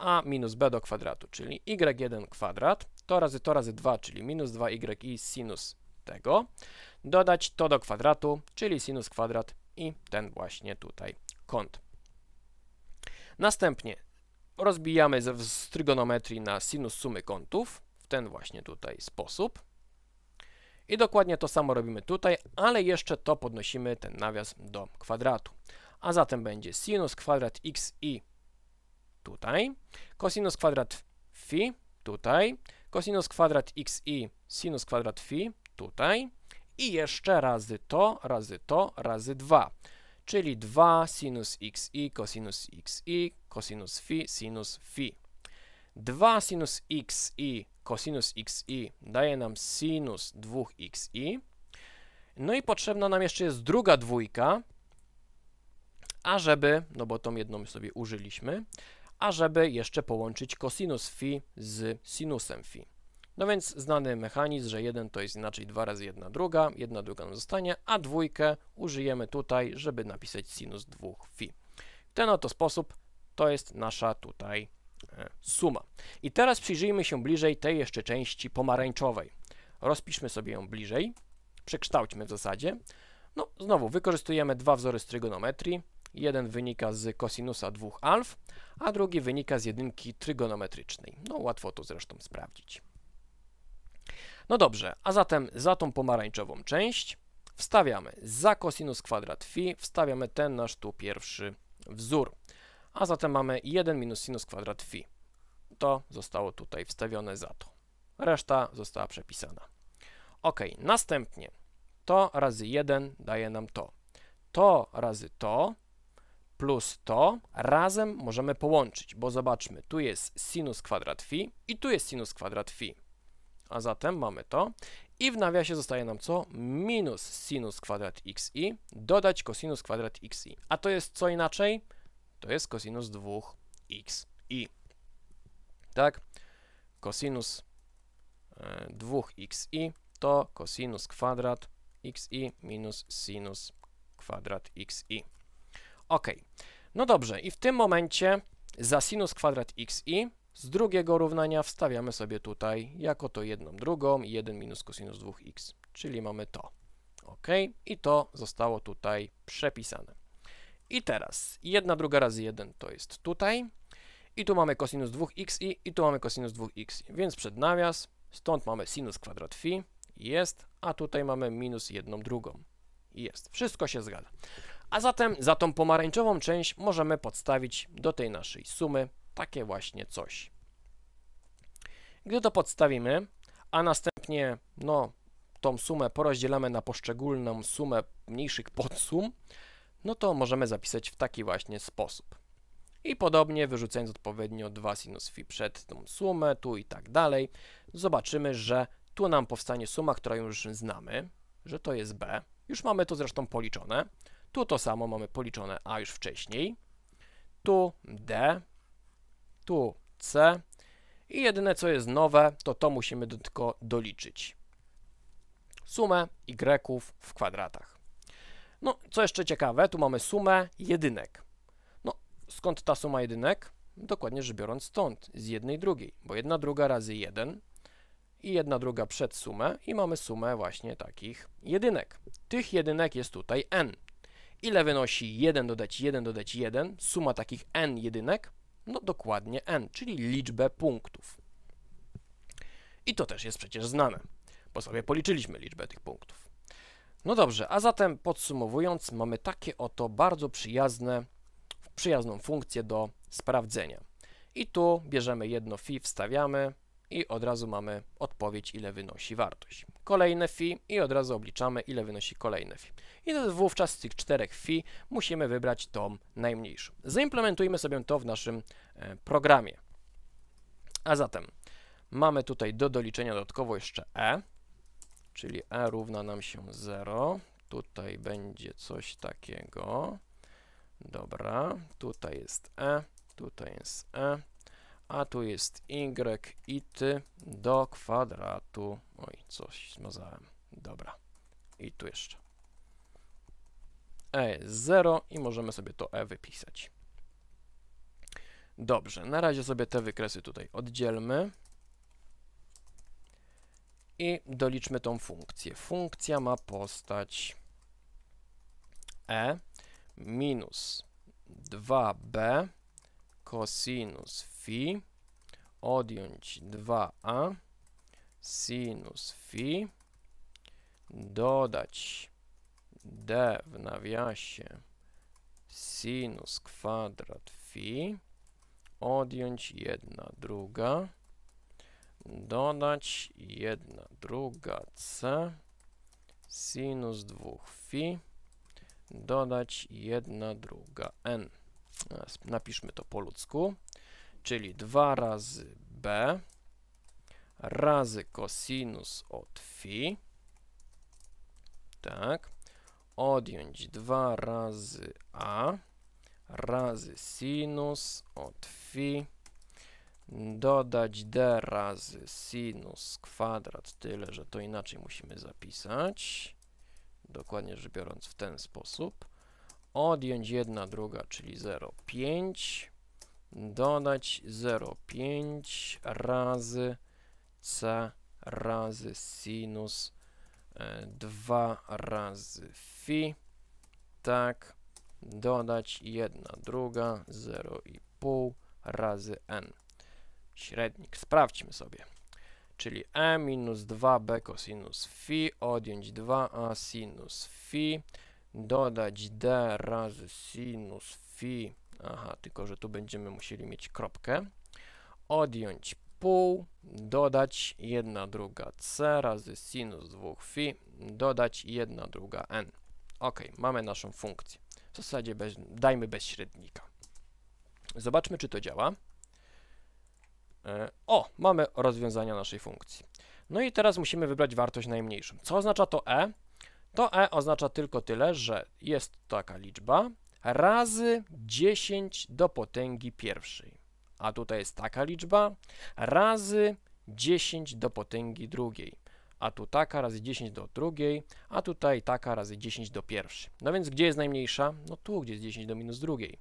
a minus b do kwadratu, czyli y1 kwadrat, to razy to razy 2, czyli minus 2y i sinus tego, dodać to do kwadratu, czyli sinus kwadrat i ten właśnie tutaj kąt. Następnie rozbijamy z, z trygonometrii na sinus sumy kątów, w ten właśnie tutaj sposób. I dokładnie to samo robimy tutaj, ale jeszcze to podnosimy ten nawias do kwadratu. A zatem będzie sinus kwadrat x i tutaj, cosinus kwadrat phi tutaj, cosinus kwadrat xi, sinus kwadrat phi tutaj i jeszcze razy to, razy to, razy 2, czyli 2 sinus xi, cosinus xi, cosinus phi, sinus phi. 2 sinus xi, cosinus xi daje nam sinus 2xi. No i potrzebna nam jeszcze jest druga dwójka, ażeby, no bo tą jedną sobie użyliśmy, ażeby jeszcze połączyć cosinus phi z sinusem phi. No więc znany mechanizm, że jeden to jest inaczej 2 razy 1 druga, 1 druga nam zostanie, a dwójkę użyjemy tutaj, żeby napisać sinus 2 phi. W ten oto sposób to jest nasza tutaj e, suma. I teraz przyjrzyjmy się bliżej tej jeszcze części pomarańczowej. Rozpiszmy sobie ją bliżej, przekształćmy w zasadzie. No, znowu wykorzystujemy dwa wzory z trygonometrii, Jeden wynika z kosinusa dwóch alf, a drugi wynika z jedynki trygonometrycznej. No łatwo to zresztą sprawdzić. No dobrze, a zatem za tą pomarańczową część wstawiamy za kosinus kwadrat phi, wstawiamy ten nasz tu pierwszy wzór. A zatem mamy 1 minus sinus kwadrat phi. To zostało tutaj wstawione za to. Reszta została przepisana. Ok, następnie to razy 1 daje nam to. To razy to plus to razem możemy połączyć, bo zobaczmy, tu jest sinus kwadrat phi i tu jest sinus kwadrat phi, A zatem mamy to i w nawiasie zostaje nam co? Minus sinus kwadrat xi dodać kosinus kwadrat xi. A to jest co inaczej? To jest kosinus 2xi. Tak? Kosinus 2xi e, to kosinus kwadrat xi minus sinus kwadrat xi. Ok. No dobrze, i w tym momencie za sinus kwadrat xi z drugiego równania wstawiamy sobie tutaj jako to jedną drugą 1 minus kosinus 2x, czyli mamy to. Ok, i to zostało tutaj przepisane. I teraz 1 druga razy 1 to jest tutaj. I tu mamy kosinus 2x i, i tu mamy kosinus 2x, więc przed nawias, stąd mamy sinus kwadrat phi, jest, a tutaj mamy minus 1 drugą, jest. Wszystko się zgadza. A zatem za tą pomarańczową część możemy podstawić do tej naszej sumy takie właśnie coś. Gdy to podstawimy, a następnie no, tą sumę porozdzielamy na poszczególną sumę mniejszych podsum, no to możemy zapisać w taki właśnie sposób. I podobnie wyrzucając odpowiednio 2 sinus phi przed tą sumę, tu i tak dalej, zobaczymy, że tu nam powstanie suma, którą już znamy, że to jest b. Już mamy to zresztą policzone. Tu to samo mamy policzone A już wcześniej. Tu D, tu C i jedyne co jest nowe, to to musimy tylko doliczyć. Sumę Y w kwadratach. No, co jeszcze ciekawe, tu mamy sumę jedynek. No, skąd ta suma jedynek? Dokładnie rzecz biorąc stąd, z jednej drugiej, bo jedna druga razy jeden i jedna druga przed sumę i mamy sumę właśnie takich jedynek. Tych jedynek jest tutaj n, Ile wynosi 1 dodać 1 dodać 1, suma takich n jedynek? No dokładnie n, czyli liczbę punktów. I to też jest przecież znane, bo sobie policzyliśmy liczbę tych punktów. No dobrze, a zatem podsumowując, mamy takie oto bardzo przyjazne, przyjazną funkcję do sprawdzenia. I tu bierzemy jedno fi, wstawiamy i od razu mamy odpowiedź, ile wynosi wartość. Kolejne fi i od razu obliczamy, ile wynosi kolejne fi i wówczas z tych czterech fi musimy wybrać tą najmniejszą. Zaimplementujmy sobie to w naszym e, programie. A zatem mamy tutaj do doliczenia dodatkowo jeszcze e, czyli e równa nam się 0. Tutaj będzie coś takiego. Dobra, tutaj jest e, tutaj jest e, a tu jest y i ty do kwadratu. Oj, coś zmazałem. Dobra. I tu jeszcze. E jest 0 i możemy sobie to E wypisać. Dobrze, na razie sobie te wykresy tutaj oddzielmy i doliczmy tą funkcję. Funkcja ma postać e minus 2b cosinus phi odjąć 2a sinus phi dodać d w nawiasie sinus kwadrat phi, odjąć jedna druga, dodać jedna druga c, sinus dwóch phi, dodać jedna druga n. Napiszmy to po ludzku, czyli 2 razy b razy cosinus od phi, tak, odjąć 2 razy a razy sinus od phi dodać d razy sinus kwadrat, tyle, że to inaczej musimy zapisać, dokładnie rzecz biorąc w ten sposób, odjąć 1 druga, czyli 0,5, dodać 0,5 razy c razy sinus kwadrat 2 e, razy phi, tak, dodać 1 druga, 0,5 razy n. Średnik, sprawdźmy sobie. Czyli e minus 2b cosinus phi, odjąć 2a sinus phi, dodać d razy sinus phi, aha, tylko że tu będziemy musieli mieć kropkę, odjąć pół, dodać 1 druga c razy sinus 2 phi, dodać 1 druga n. Ok, mamy naszą funkcję. W zasadzie bez, dajmy bez średnika. Zobaczmy, czy to działa. E, o, mamy rozwiązania naszej funkcji. No i teraz musimy wybrać wartość najmniejszą. Co oznacza to e? To e oznacza tylko tyle, że jest taka liczba razy 10 do potęgi pierwszej a tutaj jest taka liczba, razy 10 do potęgi drugiej, a tu taka razy 10 do drugiej, a tutaj taka razy 10 do pierwszej. No więc gdzie jest najmniejsza? No tu, gdzie jest 10 do minus drugiej.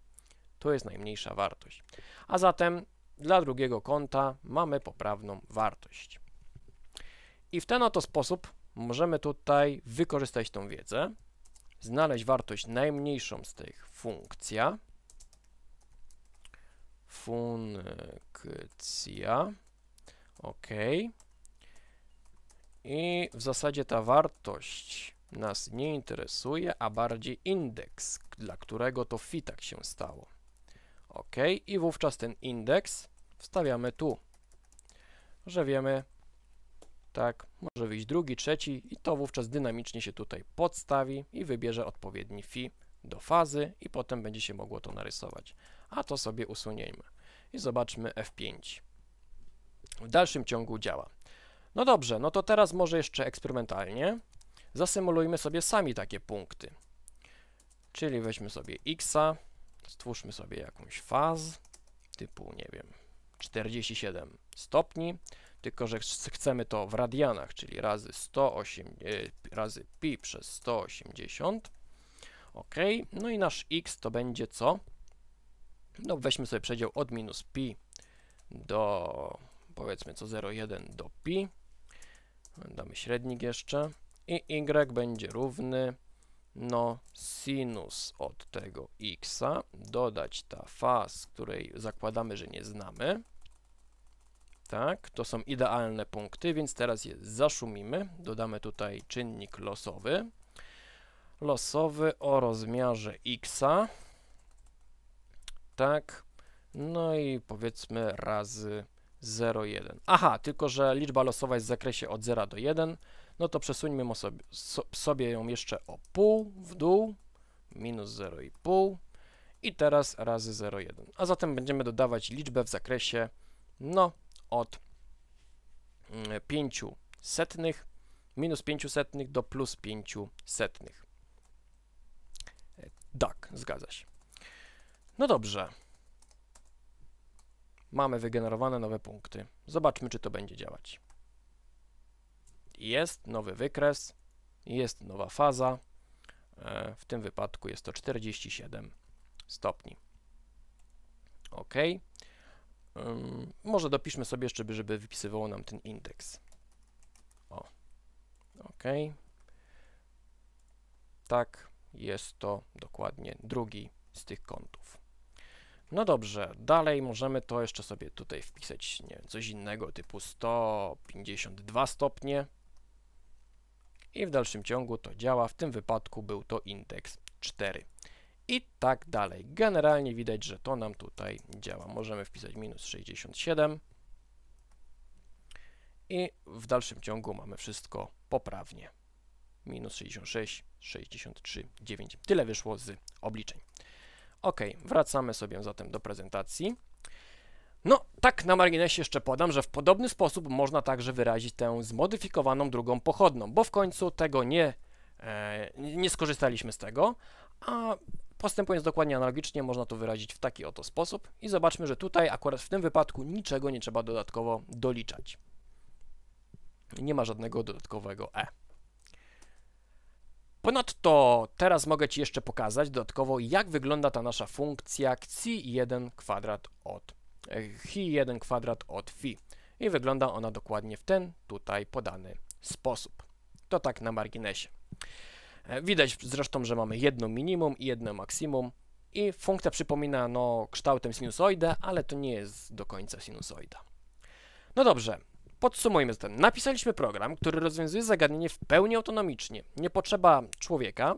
To jest najmniejsza wartość. A zatem dla drugiego kąta mamy poprawną wartość. I w ten oto sposób możemy tutaj wykorzystać tą wiedzę, znaleźć wartość najmniejszą z tych funkcja, funkcja, ok. I w zasadzie ta wartość nas nie interesuje, a bardziej indeks, dla którego to tak się stało. OK, i wówczas ten indeks wstawiamy tu, że wiemy, tak, może wyjść drugi, trzeci i to wówczas dynamicznie się tutaj podstawi i wybierze odpowiedni fi do fazy i potem będzie się mogło to narysować a to sobie usuniemy. I zobaczmy F5. W dalszym ciągu działa. No dobrze, no to teraz może jeszcze eksperymentalnie zasymulujmy sobie sami takie punkty. Czyli weźmy sobie x, stwórzmy sobie jakąś faz typu, nie wiem, 47 stopni, tylko że chcemy to w radianach, czyli razy 108, e, razy pi przez 180. Ok, no i nasz x to będzie co? No weźmy sobie przedział od minus pi do powiedzmy co 0,1 do pi. Damy średnik jeszcze. I y będzie równy no sinus od tego x'a, dodać ta faz, której zakładamy, że nie znamy. Tak, to są idealne punkty, więc teraz je zaszumimy. Dodamy tutaj czynnik losowy. Losowy o rozmiarze x'a tak. No i powiedzmy razy 0,1. Aha, tylko że liczba losowa jest w zakresie od 0 do 1, no to przesuńmy sobie, so, sobie ją jeszcze o pół w dół, minus 0,5 i teraz razy 0,1. A zatem będziemy dodawać liczbę w zakresie, no, od 5 mm, setnych, minus 5 setnych do plus 5 setnych. E, tak, zgadza się. No dobrze. Mamy wygenerowane nowe punkty. Zobaczmy, czy to będzie działać. Jest nowy wykres, jest nowa faza. E, w tym wypadku jest to 47 stopni. OK. może dopiszmy sobie jeszcze, żeby wypisywało nam ten indeks. O. OK. Tak, jest to dokładnie drugi z tych kątów. No dobrze, dalej możemy to jeszcze sobie tutaj wpisać, nie wiem, coś innego typu 152 stopnie. I w dalszym ciągu to działa, w tym wypadku był to indeks 4. I tak dalej. Generalnie widać, że to nam tutaj działa. Możemy wpisać minus 67. I w dalszym ciągu mamy wszystko poprawnie. Minus 66, 63, 9. Tyle wyszło z obliczeń. Ok, wracamy sobie zatem do prezentacji. No, tak na marginesie jeszcze podam, że w podobny sposób można także wyrazić tę zmodyfikowaną drugą pochodną, bo w końcu tego nie, e, nie skorzystaliśmy z tego, a postępując dokładnie analogicznie można to wyrazić w taki oto sposób i zobaczmy, że tutaj akurat w tym wypadku niczego nie trzeba dodatkowo doliczać. Nie ma żadnego dodatkowego e. Ponadto teraz mogę Ci jeszcze pokazać dodatkowo, jak wygląda ta nasza funkcja c 1 kwadrat od chi1 e, kwadrat od phi. I wygląda ona dokładnie w ten tutaj podany sposób. To tak na marginesie. E, widać zresztą, że mamy jedno minimum i jedno maksimum i funkcja przypomina no, kształtem sinusoidę, ale to nie jest do końca sinusoida. No dobrze, Podsumujmy zatem. Napisaliśmy program, który rozwiązuje zagadnienie w pełni autonomicznie. Nie potrzeba człowieka,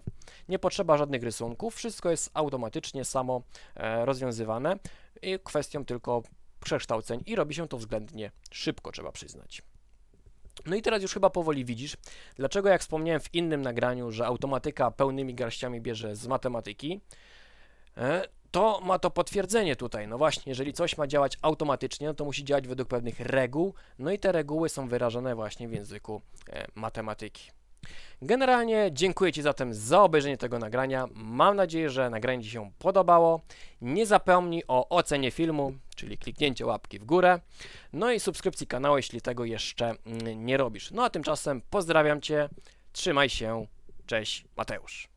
nie potrzeba żadnych rysunków, wszystko jest automatycznie samo e, rozwiązywane i kwestią tylko przekształceń i robi się to względnie szybko, trzeba przyznać. No i teraz już chyba powoli widzisz, dlaczego jak wspomniałem w innym nagraniu, że automatyka pełnymi garściami bierze z matematyki, e, to ma to potwierdzenie tutaj. No właśnie, jeżeli coś ma działać automatycznie, no to musi działać według pewnych reguł, no i te reguły są wyrażone właśnie w języku e, matematyki. Generalnie dziękuję Ci zatem za obejrzenie tego nagrania. Mam nadzieję, że nagranie Ci się podobało. Nie zapomnij o ocenie filmu, czyli kliknięcie łapki w górę, no i subskrypcji kanału, jeśli tego jeszcze mm, nie robisz. No a tymczasem pozdrawiam Cię, trzymaj się, cześć Mateusz.